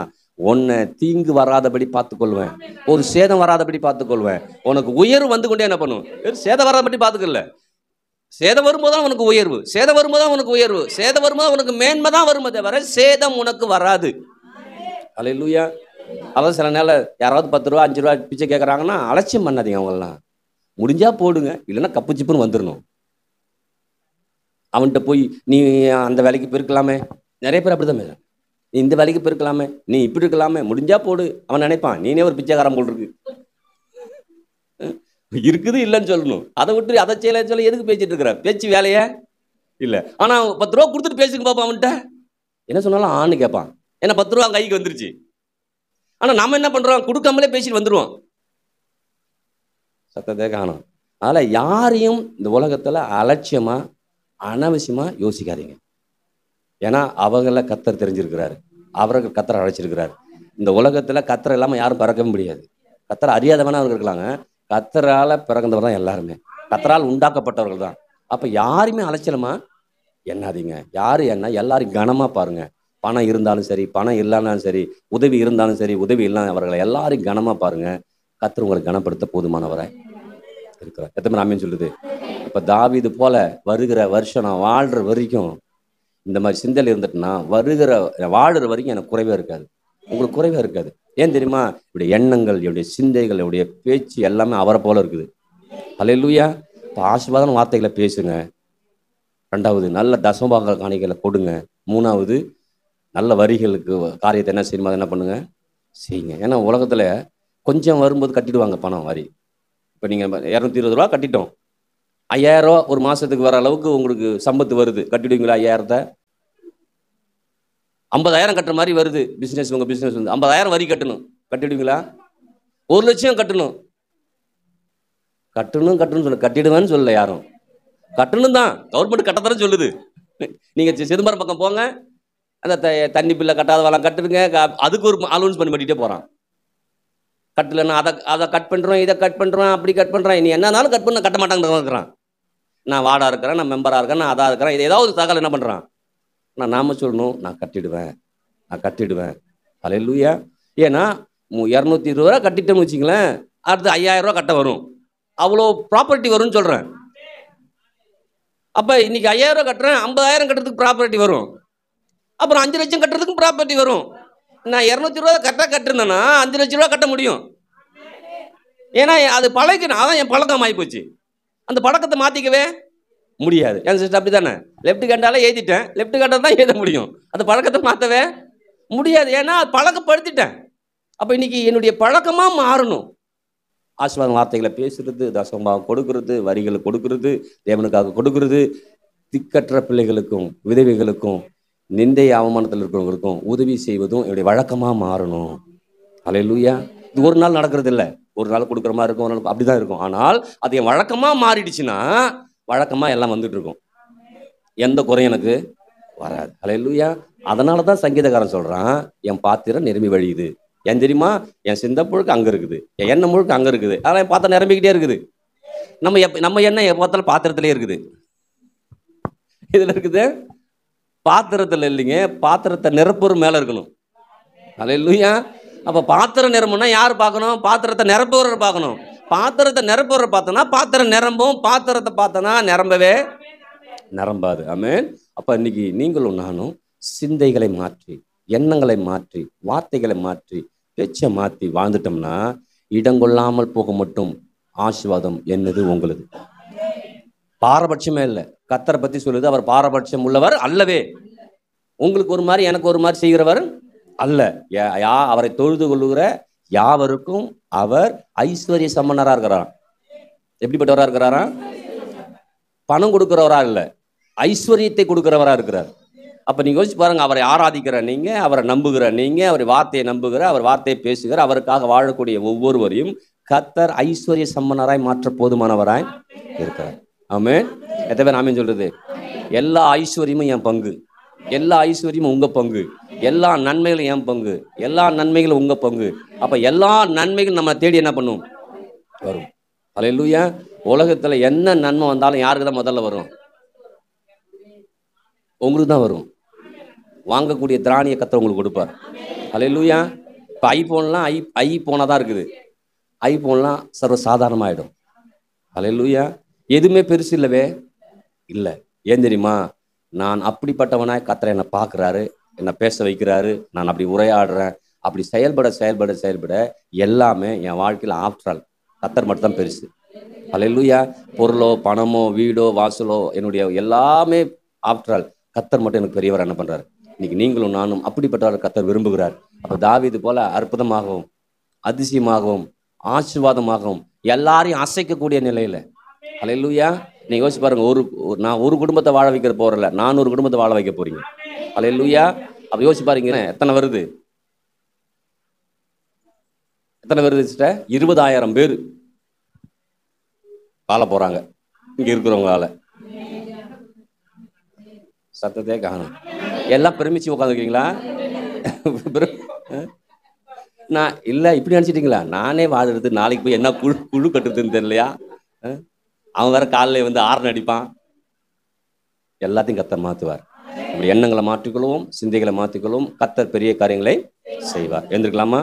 உன்னை தீங்கு வராதபடி பார்த்துக்கொள்வேன் ஒரு சேதம் வராதபடி பார்த்துக்கொள்வேன் உனக்கு உயர்வு வந்து கொண்டே என்ன பண்ணுவேன் சேதம் வராதபடி பார்த்துக்கல சேதம் வரும்போது தான் உனக்கு உயர்வு சேதம் வரும்போது தான் உனக்கு உயர்வு சேதம் வரும்போது உனக்கு மேன்மை தான் வருமே தவிர சேதம் உனக்கு வராது அலை லூயா அதான் சில நேரம் யாராவது பத்து ரூபா அஞ்சு ரூபா பிச்சை கேட்குறாங்கன்னா அலட்சியம் பண்ணாதீங்க அவங்களாம் முடிஞ்சா போடுங்க இல்லைன்னா கப்பு சிப்புன்னு வந்துடணும் அவன்கிட்ட போய் நீ அந்த வேலைக்கு போயிருக்கலாமே நிறைய பேர் அப்படி தான் நீ இந்த வேலைக்கு போயிருக்கலாமே நீ இப்படி இருக்கலாமே முடிஞ்சா போடு அவன் நினைப்பான் நீனே ஒரு பிச்சைக்காரன் போல் இருக்கு இருக்குது இல்லைன்னு சொல்லணும் அதை விட்டு அதை செய்யல சொல்லி எதுக்கு பேசிகிட்டு இருக்கிற பேச்சு வேலையே இல்லை ஆனால் பத்து ரூபா கொடுத்துட்டு பேசுங்க பாப்பா அவன்கிட்ட என்ன சொன்னாலும் ஆன்னு கேட்பான் ஏன்னா பத்து ரூபா கைக்கு வந்துருச்சு ஆனால் நம்ம என்ன பண்ணுறோம் கொடுக்காமலே பேசிட்டு வந்துடுவோம் சத்தத்தை காணும் அதில் யாரையும் இந்த உலகத்தில் அலட்சியமாக அனாவசியமாக யோசிக்காதீங்க ஏன்னா அவங்கள கத்தர் தெரிஞ்சிருக்கிறாரு அவர்கள் கத்தரை அழைச்சிருக்கிறாரு இந்த உலகத்தில் கத்தரை இல்லாமல் யாரும் பிறக்கவே முடியாது கத்தரை அறியாதவனா அவங்க இருக்கலாங்க கத்தரால் பிறந்தவர் தான் எல்லாருமே கத்தரால் உண்டாக்கப்பட்டவர்கள் தான் அப்போ யாருமே அழைச்சலுமா என்னாதீங்க யார் என்ன எல்லாரும் கனமாக பாருங்கள் பணம் இருந்தாலும் சரி பணம் இல்லைனாலும் சரி உதவி இருந்தாலும் சரி உதவி அவர்களை எல்லாரும் கனமாக பாருங்கள் கத்தர் உங்களை கனப்படுத்த போதுமானவரை இருக்கிறார் எத்தனை நாமேன்னு சொல்லுது இப்போ தாவிது போல வருகிற வருஷம் நான் வாழ்கிற வரைக்கும் இந்த மாதிரி சிந்தல் இருந்துட்டுனா வருகிற வாழ்கிற வரைக்கும் எனக்கு குறைவே இருக்காது உங்களுக்கு குறைவே இருக்காது ஏன் தெரியுமா இவருடைய எண்ணங்கள் இவருடைய சிந்தைகள் இவருடைய பேச்சு எல்லாமே அவரை போல இருக்குது அலையிலூயா இப்போ ஆசீர்வாதம் வார்த்தைகளை பேசுங்க ரெண்டாவது நல்ல தசமபாக காணிகளை கொடுங்க மூணாவது நல்ல வரிகளுக்கு காரியத்தை என்ன செய்யணுமோ என்ன பண்ணுங்க செய்யுங்க ஏன்னா உலகத்தில் கொஞ்சம் வரும்போது கட்டிடுவாங்க பணம் வரி இப்போ நீங்கள் இரநூத்தி இருபது ரூபா கட்டிட்டோம் ஐயாயிரரூவா ஒரு மாதத்துக்கு வர அளவுக்கு உங்களுக்கு சம்பத்து வருது கட்டிடுவீங்களா ஐயாயிரத்தை ஐம்பதாயிரம் கட்டுற மாதிரி வருது பிஸ்னஸ் உங்கள் பிஸ்னஸ் வந்து ஐம்பதாயிரம் வரி கட்டணும் கட்டிடுவீங்களா ஒரு லட்சம் கட்டணும் கட்டணும் கட்டணும் சொல்ல கட்டிடுவேன்னு சொல்லல யாரும் கட்டணும் தான் கவர்மெண்ட் கட்டத்தரம் சொல்லுது நீங்கள் சிதம்பரம் பக்கம் போங்க அந்த தண்ணி பில்லை வளம் கட்டுடுங்க அதுக்கு ஒரு அலோன்ஸ் பண்ணி பண்ணிகிட்டே போகிறான் கட்டலைன்னா அதை அதை கட் பண்ணுறோம் இதை கட் பண்ணுறோம் அப்படி கட் பண்ணுறான் நீ என்னன்னாலும் கட் பண்ண கட்ட மாட்டாங்கிறான் நான் வார்டாக இருக்கிறேன் நான் மெம்பராக இருக்கிறேன் நான் அதாக இருக்கிறேன் இது ஏதாவது தகவல் என்ன பண்ணுறான் நான் நாம சொல்லணும் நான் கட்டிடுவேன் நான் கட்டிடுவேன் லூயா ஏன்னா இரநூத்தி இருபது ரூபா கட்டிட்டோம்னு வச்சுங்களேன் அடுத்து ஐயாயிரம் ரூபா கட்ட வரும் அவ்வளோ ப்ராப்பர்ட்டி வரும்னு சொல்கிறேன் அப்போ இன்னைக்கு ஐயாயிரம் ரூபா கட்டுறேன் ஐம்பதாயிரம் கட்டுறதுக்கு ப்ராப்பர்ட்டி வரும் அப்புறம் அஞ்சு லட்சம் கட்டுறதுக்கும் ப்ராப்பர்ட்டி வரும் நான் இரநூத்தி ரூபா கரெக்டாக கட்டிருந்தேன்னா அஞ்சு லட்ச ரூபா கட்ட முடியும் ஏன்னா அது பழகின அதான் என் பழக்கம் ஆகிப்போச்சு அந்த பழக்கத்தை மாற்றிக்கவே முடியாது என் சிஸ்டர் அப்படி தானே லெஃப்ட் கண்டால ஏற்றிட்டேன் லெஃப்ட் கண்டால் தான் எழுத முடியும் அந்த பழக்கத்தை மாற்றவே முடியாது ஏன்னா அது பழக்கப்படுத்திட்டேன் அப்போ இன்றைக்கி என்னுடைய பழக்கமாக மாறணும் ஆசீர்வாதம் வார்த்தைகளை பேசுறது தசம்பாவம் கொடுக்கறது வரிகளை கொடுக்கறது தேவனுக்காக கொடுக்கறது திக்கற்ற பிள்ளைகளுக்கும் விதவிகளுக்கும் நிந்தை அவமானத்தில் இருக்கிறவங்களுக்கும் உதவி செய்வதும் என்னுடைய வழக்கமாக மாறணும் அலையிலூயா இது ஒரு நாள் நடக்கிறது இல்லை ஒரு நாள் கொடுக்குற மாதிரி இருக்கும் ஒரு அப்படி தான் இருக்கும் ஆனால் அது என் வழக்கமாக மாறிடுச்சுன்னா வழக்கமாக எல்லாம் வந்துட்டு இருக்கும் எந்த குறையும் எனக்கு வராது அலை இல்லையா அதனால தான் சங்கீதக்காரன் சொல்கிறான் என் பாத்திரம் நிரம்பி வழியுது என் தெரியுமா என் சிந்த முழுக்க அங்கே இருக்குது என் எண்ணெய் முழுக்க அங்கே இருக்குது ஆனால் என் பாத்திரம் நிரம்பிக்கிட்டே இருக்குது நம்ம எப் நம்ம எண்ணெய் பார்த்தாலும் பாத்திரத்திலே இருக்குது இதில் இருக்குது பாத்திரத்தில் இல்லைங்க பாத்திரத்தை நிரப்புற மேலே இருக்கணும் அலை இல்லையா அப்போ பாத்திரம் நிரம்புனா யார் பார்க்கணும் பாத்திரத்தை நிரப்புவரர் பார்க்கணும் பாத்திரத்தை நிரப்புகிற பார்த்தோன்னா பாத்திரம் நிரம்பும் பாத்திரத்தை பார்த்தோன்னா நிரம்பவே நிரம்பாது மீன் அப்போ இன்னைக்கு நீங்களும் நானும் சிந்தைகளை மாற்றி எண்ணங்களை மாற்றி வார்த்தைகளை மாற்றி பேச்சை மாற்றி வாழ்ந்துட்டோம்னா இடம் கொள்ளாமல் போக மட்டும் ஆசிர்வாதம் என்னது உங்களது பாரபட்சமே இல்லை கத்தரை பற்றி சொல்லுது அவர் பாரபட்சம் உள்ளவர் அல்லவே உங்களுக்கு ஒரு மாதிரி எனக்கு ஒரு மாதிரி செய்கிறவர் அல்ல யா அவரை தொழுது கொள்ளுகிற யாவருக்கும் அவர் ஐஸ்வர்ய சம்பனராக இருக்கிறாராம் எப்படிப்பட்டவராக இருக்கிறாரா பணம் கொடுக்கிறவரா இல்லை ஐஸ்வர்யத்தை கொடுக்கிறவரா இருக்கிறார் அப்போ நீங்கள் யோசிச்சு பாருங்கள் அவரை ஆராதிக்கிற நீங்கள் அவரை நம்புகிற நீங்கள் அவர் வார்த்தையை நம்புகிற அவர் வார்த்தையை பேசுகிற அவருக்காக வாழக்கூடிய ஒவ்வொருவரையும் கத்தர் ஐஸ்வர்ய சம்பனராய் மாற்ற போதுமானவராய் இருக்கிறார் ஆமே எத்தனை பேர் ஆமேன்னு சொல்கிறது எல்லா ஐஸ்வர்யமும் என் பங்கு எல்லா ஐஸ்வர்யமும் உங்கள் பங்கு எல்லா நன்மைகளும் என் பங்கு எல்லா நன்மைகளும் உங்கள் பங்கு அப்போ எல்லா நன்மைகளும் நம்ம தேடி என்ன பண்ணும் வரும் இல்லையா உலகத்தில் என்ன நன்மை வந்தாலும் யாருக்கு தான் முதல்ல வரும் உங்களுக்கு தான் வரும் வாங்கக்கூடிய திராணிய கத்தை உங்களுக்கு கொடுப்பார் இல்லையா இப்போ ஐஃபோன்லாம் ஐ ஐ தான் இருக்குது ஐஃபோன்லாம் சர்வ சாதாரணமாகிடும் இல்லையா எதுவுமே பெருசு இல்லவே இல்லை ஏன் தெரியுமா நான் அப்படிப்பட்டவனாய் கத்திர என்னை பார்க்குறாரு என்னை பேச வைக்கிறாரு நான் அப்படி உரையாடுறேன் அப்படி செயல்பட செயல்பட செயல்பட எல்லாமே என் வாழ்க்கையில் ஆல் கத்தர் மட்டும்தான் பெருசு அலையிலூயா பொருளோ பணமோ வீடோ வாசலோ என்னுடைய எல்லாமே ஆல் கத்தர் மட்டும் எனக்கு பெரியவர் என்ன பண்ணுறாரு இன்னைக்கு நீங்களும் நானும் அப்படிப்பட்டவர் கத்தர் விரும்புகிறார் அப்போ தாவிது போல அற்புதமாகவும் அதிசயமாகவும் ஆசீர்வாதமாகவும் எல்லாரையும் அசைக்கக்கூடிய நிலையில அலையிலூயா நீங்கள் யோசிச்சு பாருங்கள் ஒரு நான் ஒரு குடும்பத்தை வாழ வைக்கிற போகிறல நானூறு குடும்பத்தை வாழ வைக்க போகிறீங்க அல்ல லூயா அப்போ யோசிச்சு பாருங்க எத்தனை வருது எத்தனை பேர் வச்சுட்ட இருபதாயிரம் பேர் வாழ போகிறாங்க இங்கே இருக்கிறவங்களால சத்தத்தே காணும் எல்லாம் பெருமிச்சு உட்காந்துருக்கீங்களா நான் இல்லை இப்படி நினச்சிட்டிங்களா நானே வாழறது நாளைக்கு போய் என்ன குழு குழு கட்டுறதுன்னு தெரியலையா அவன் வேற காலில் வந்து ஆறு அடிப்பான் எல்லாத்தையும் கத்தர் மாற்றுவார் எண்ணங்களை மாற்றிக்கொள்வோம் சிந்தைகளை மாற்றிக்கொள்வோம் கத்தர் பெரிய காரியங்களை செய்வார் எழுந்திருக்கலாமா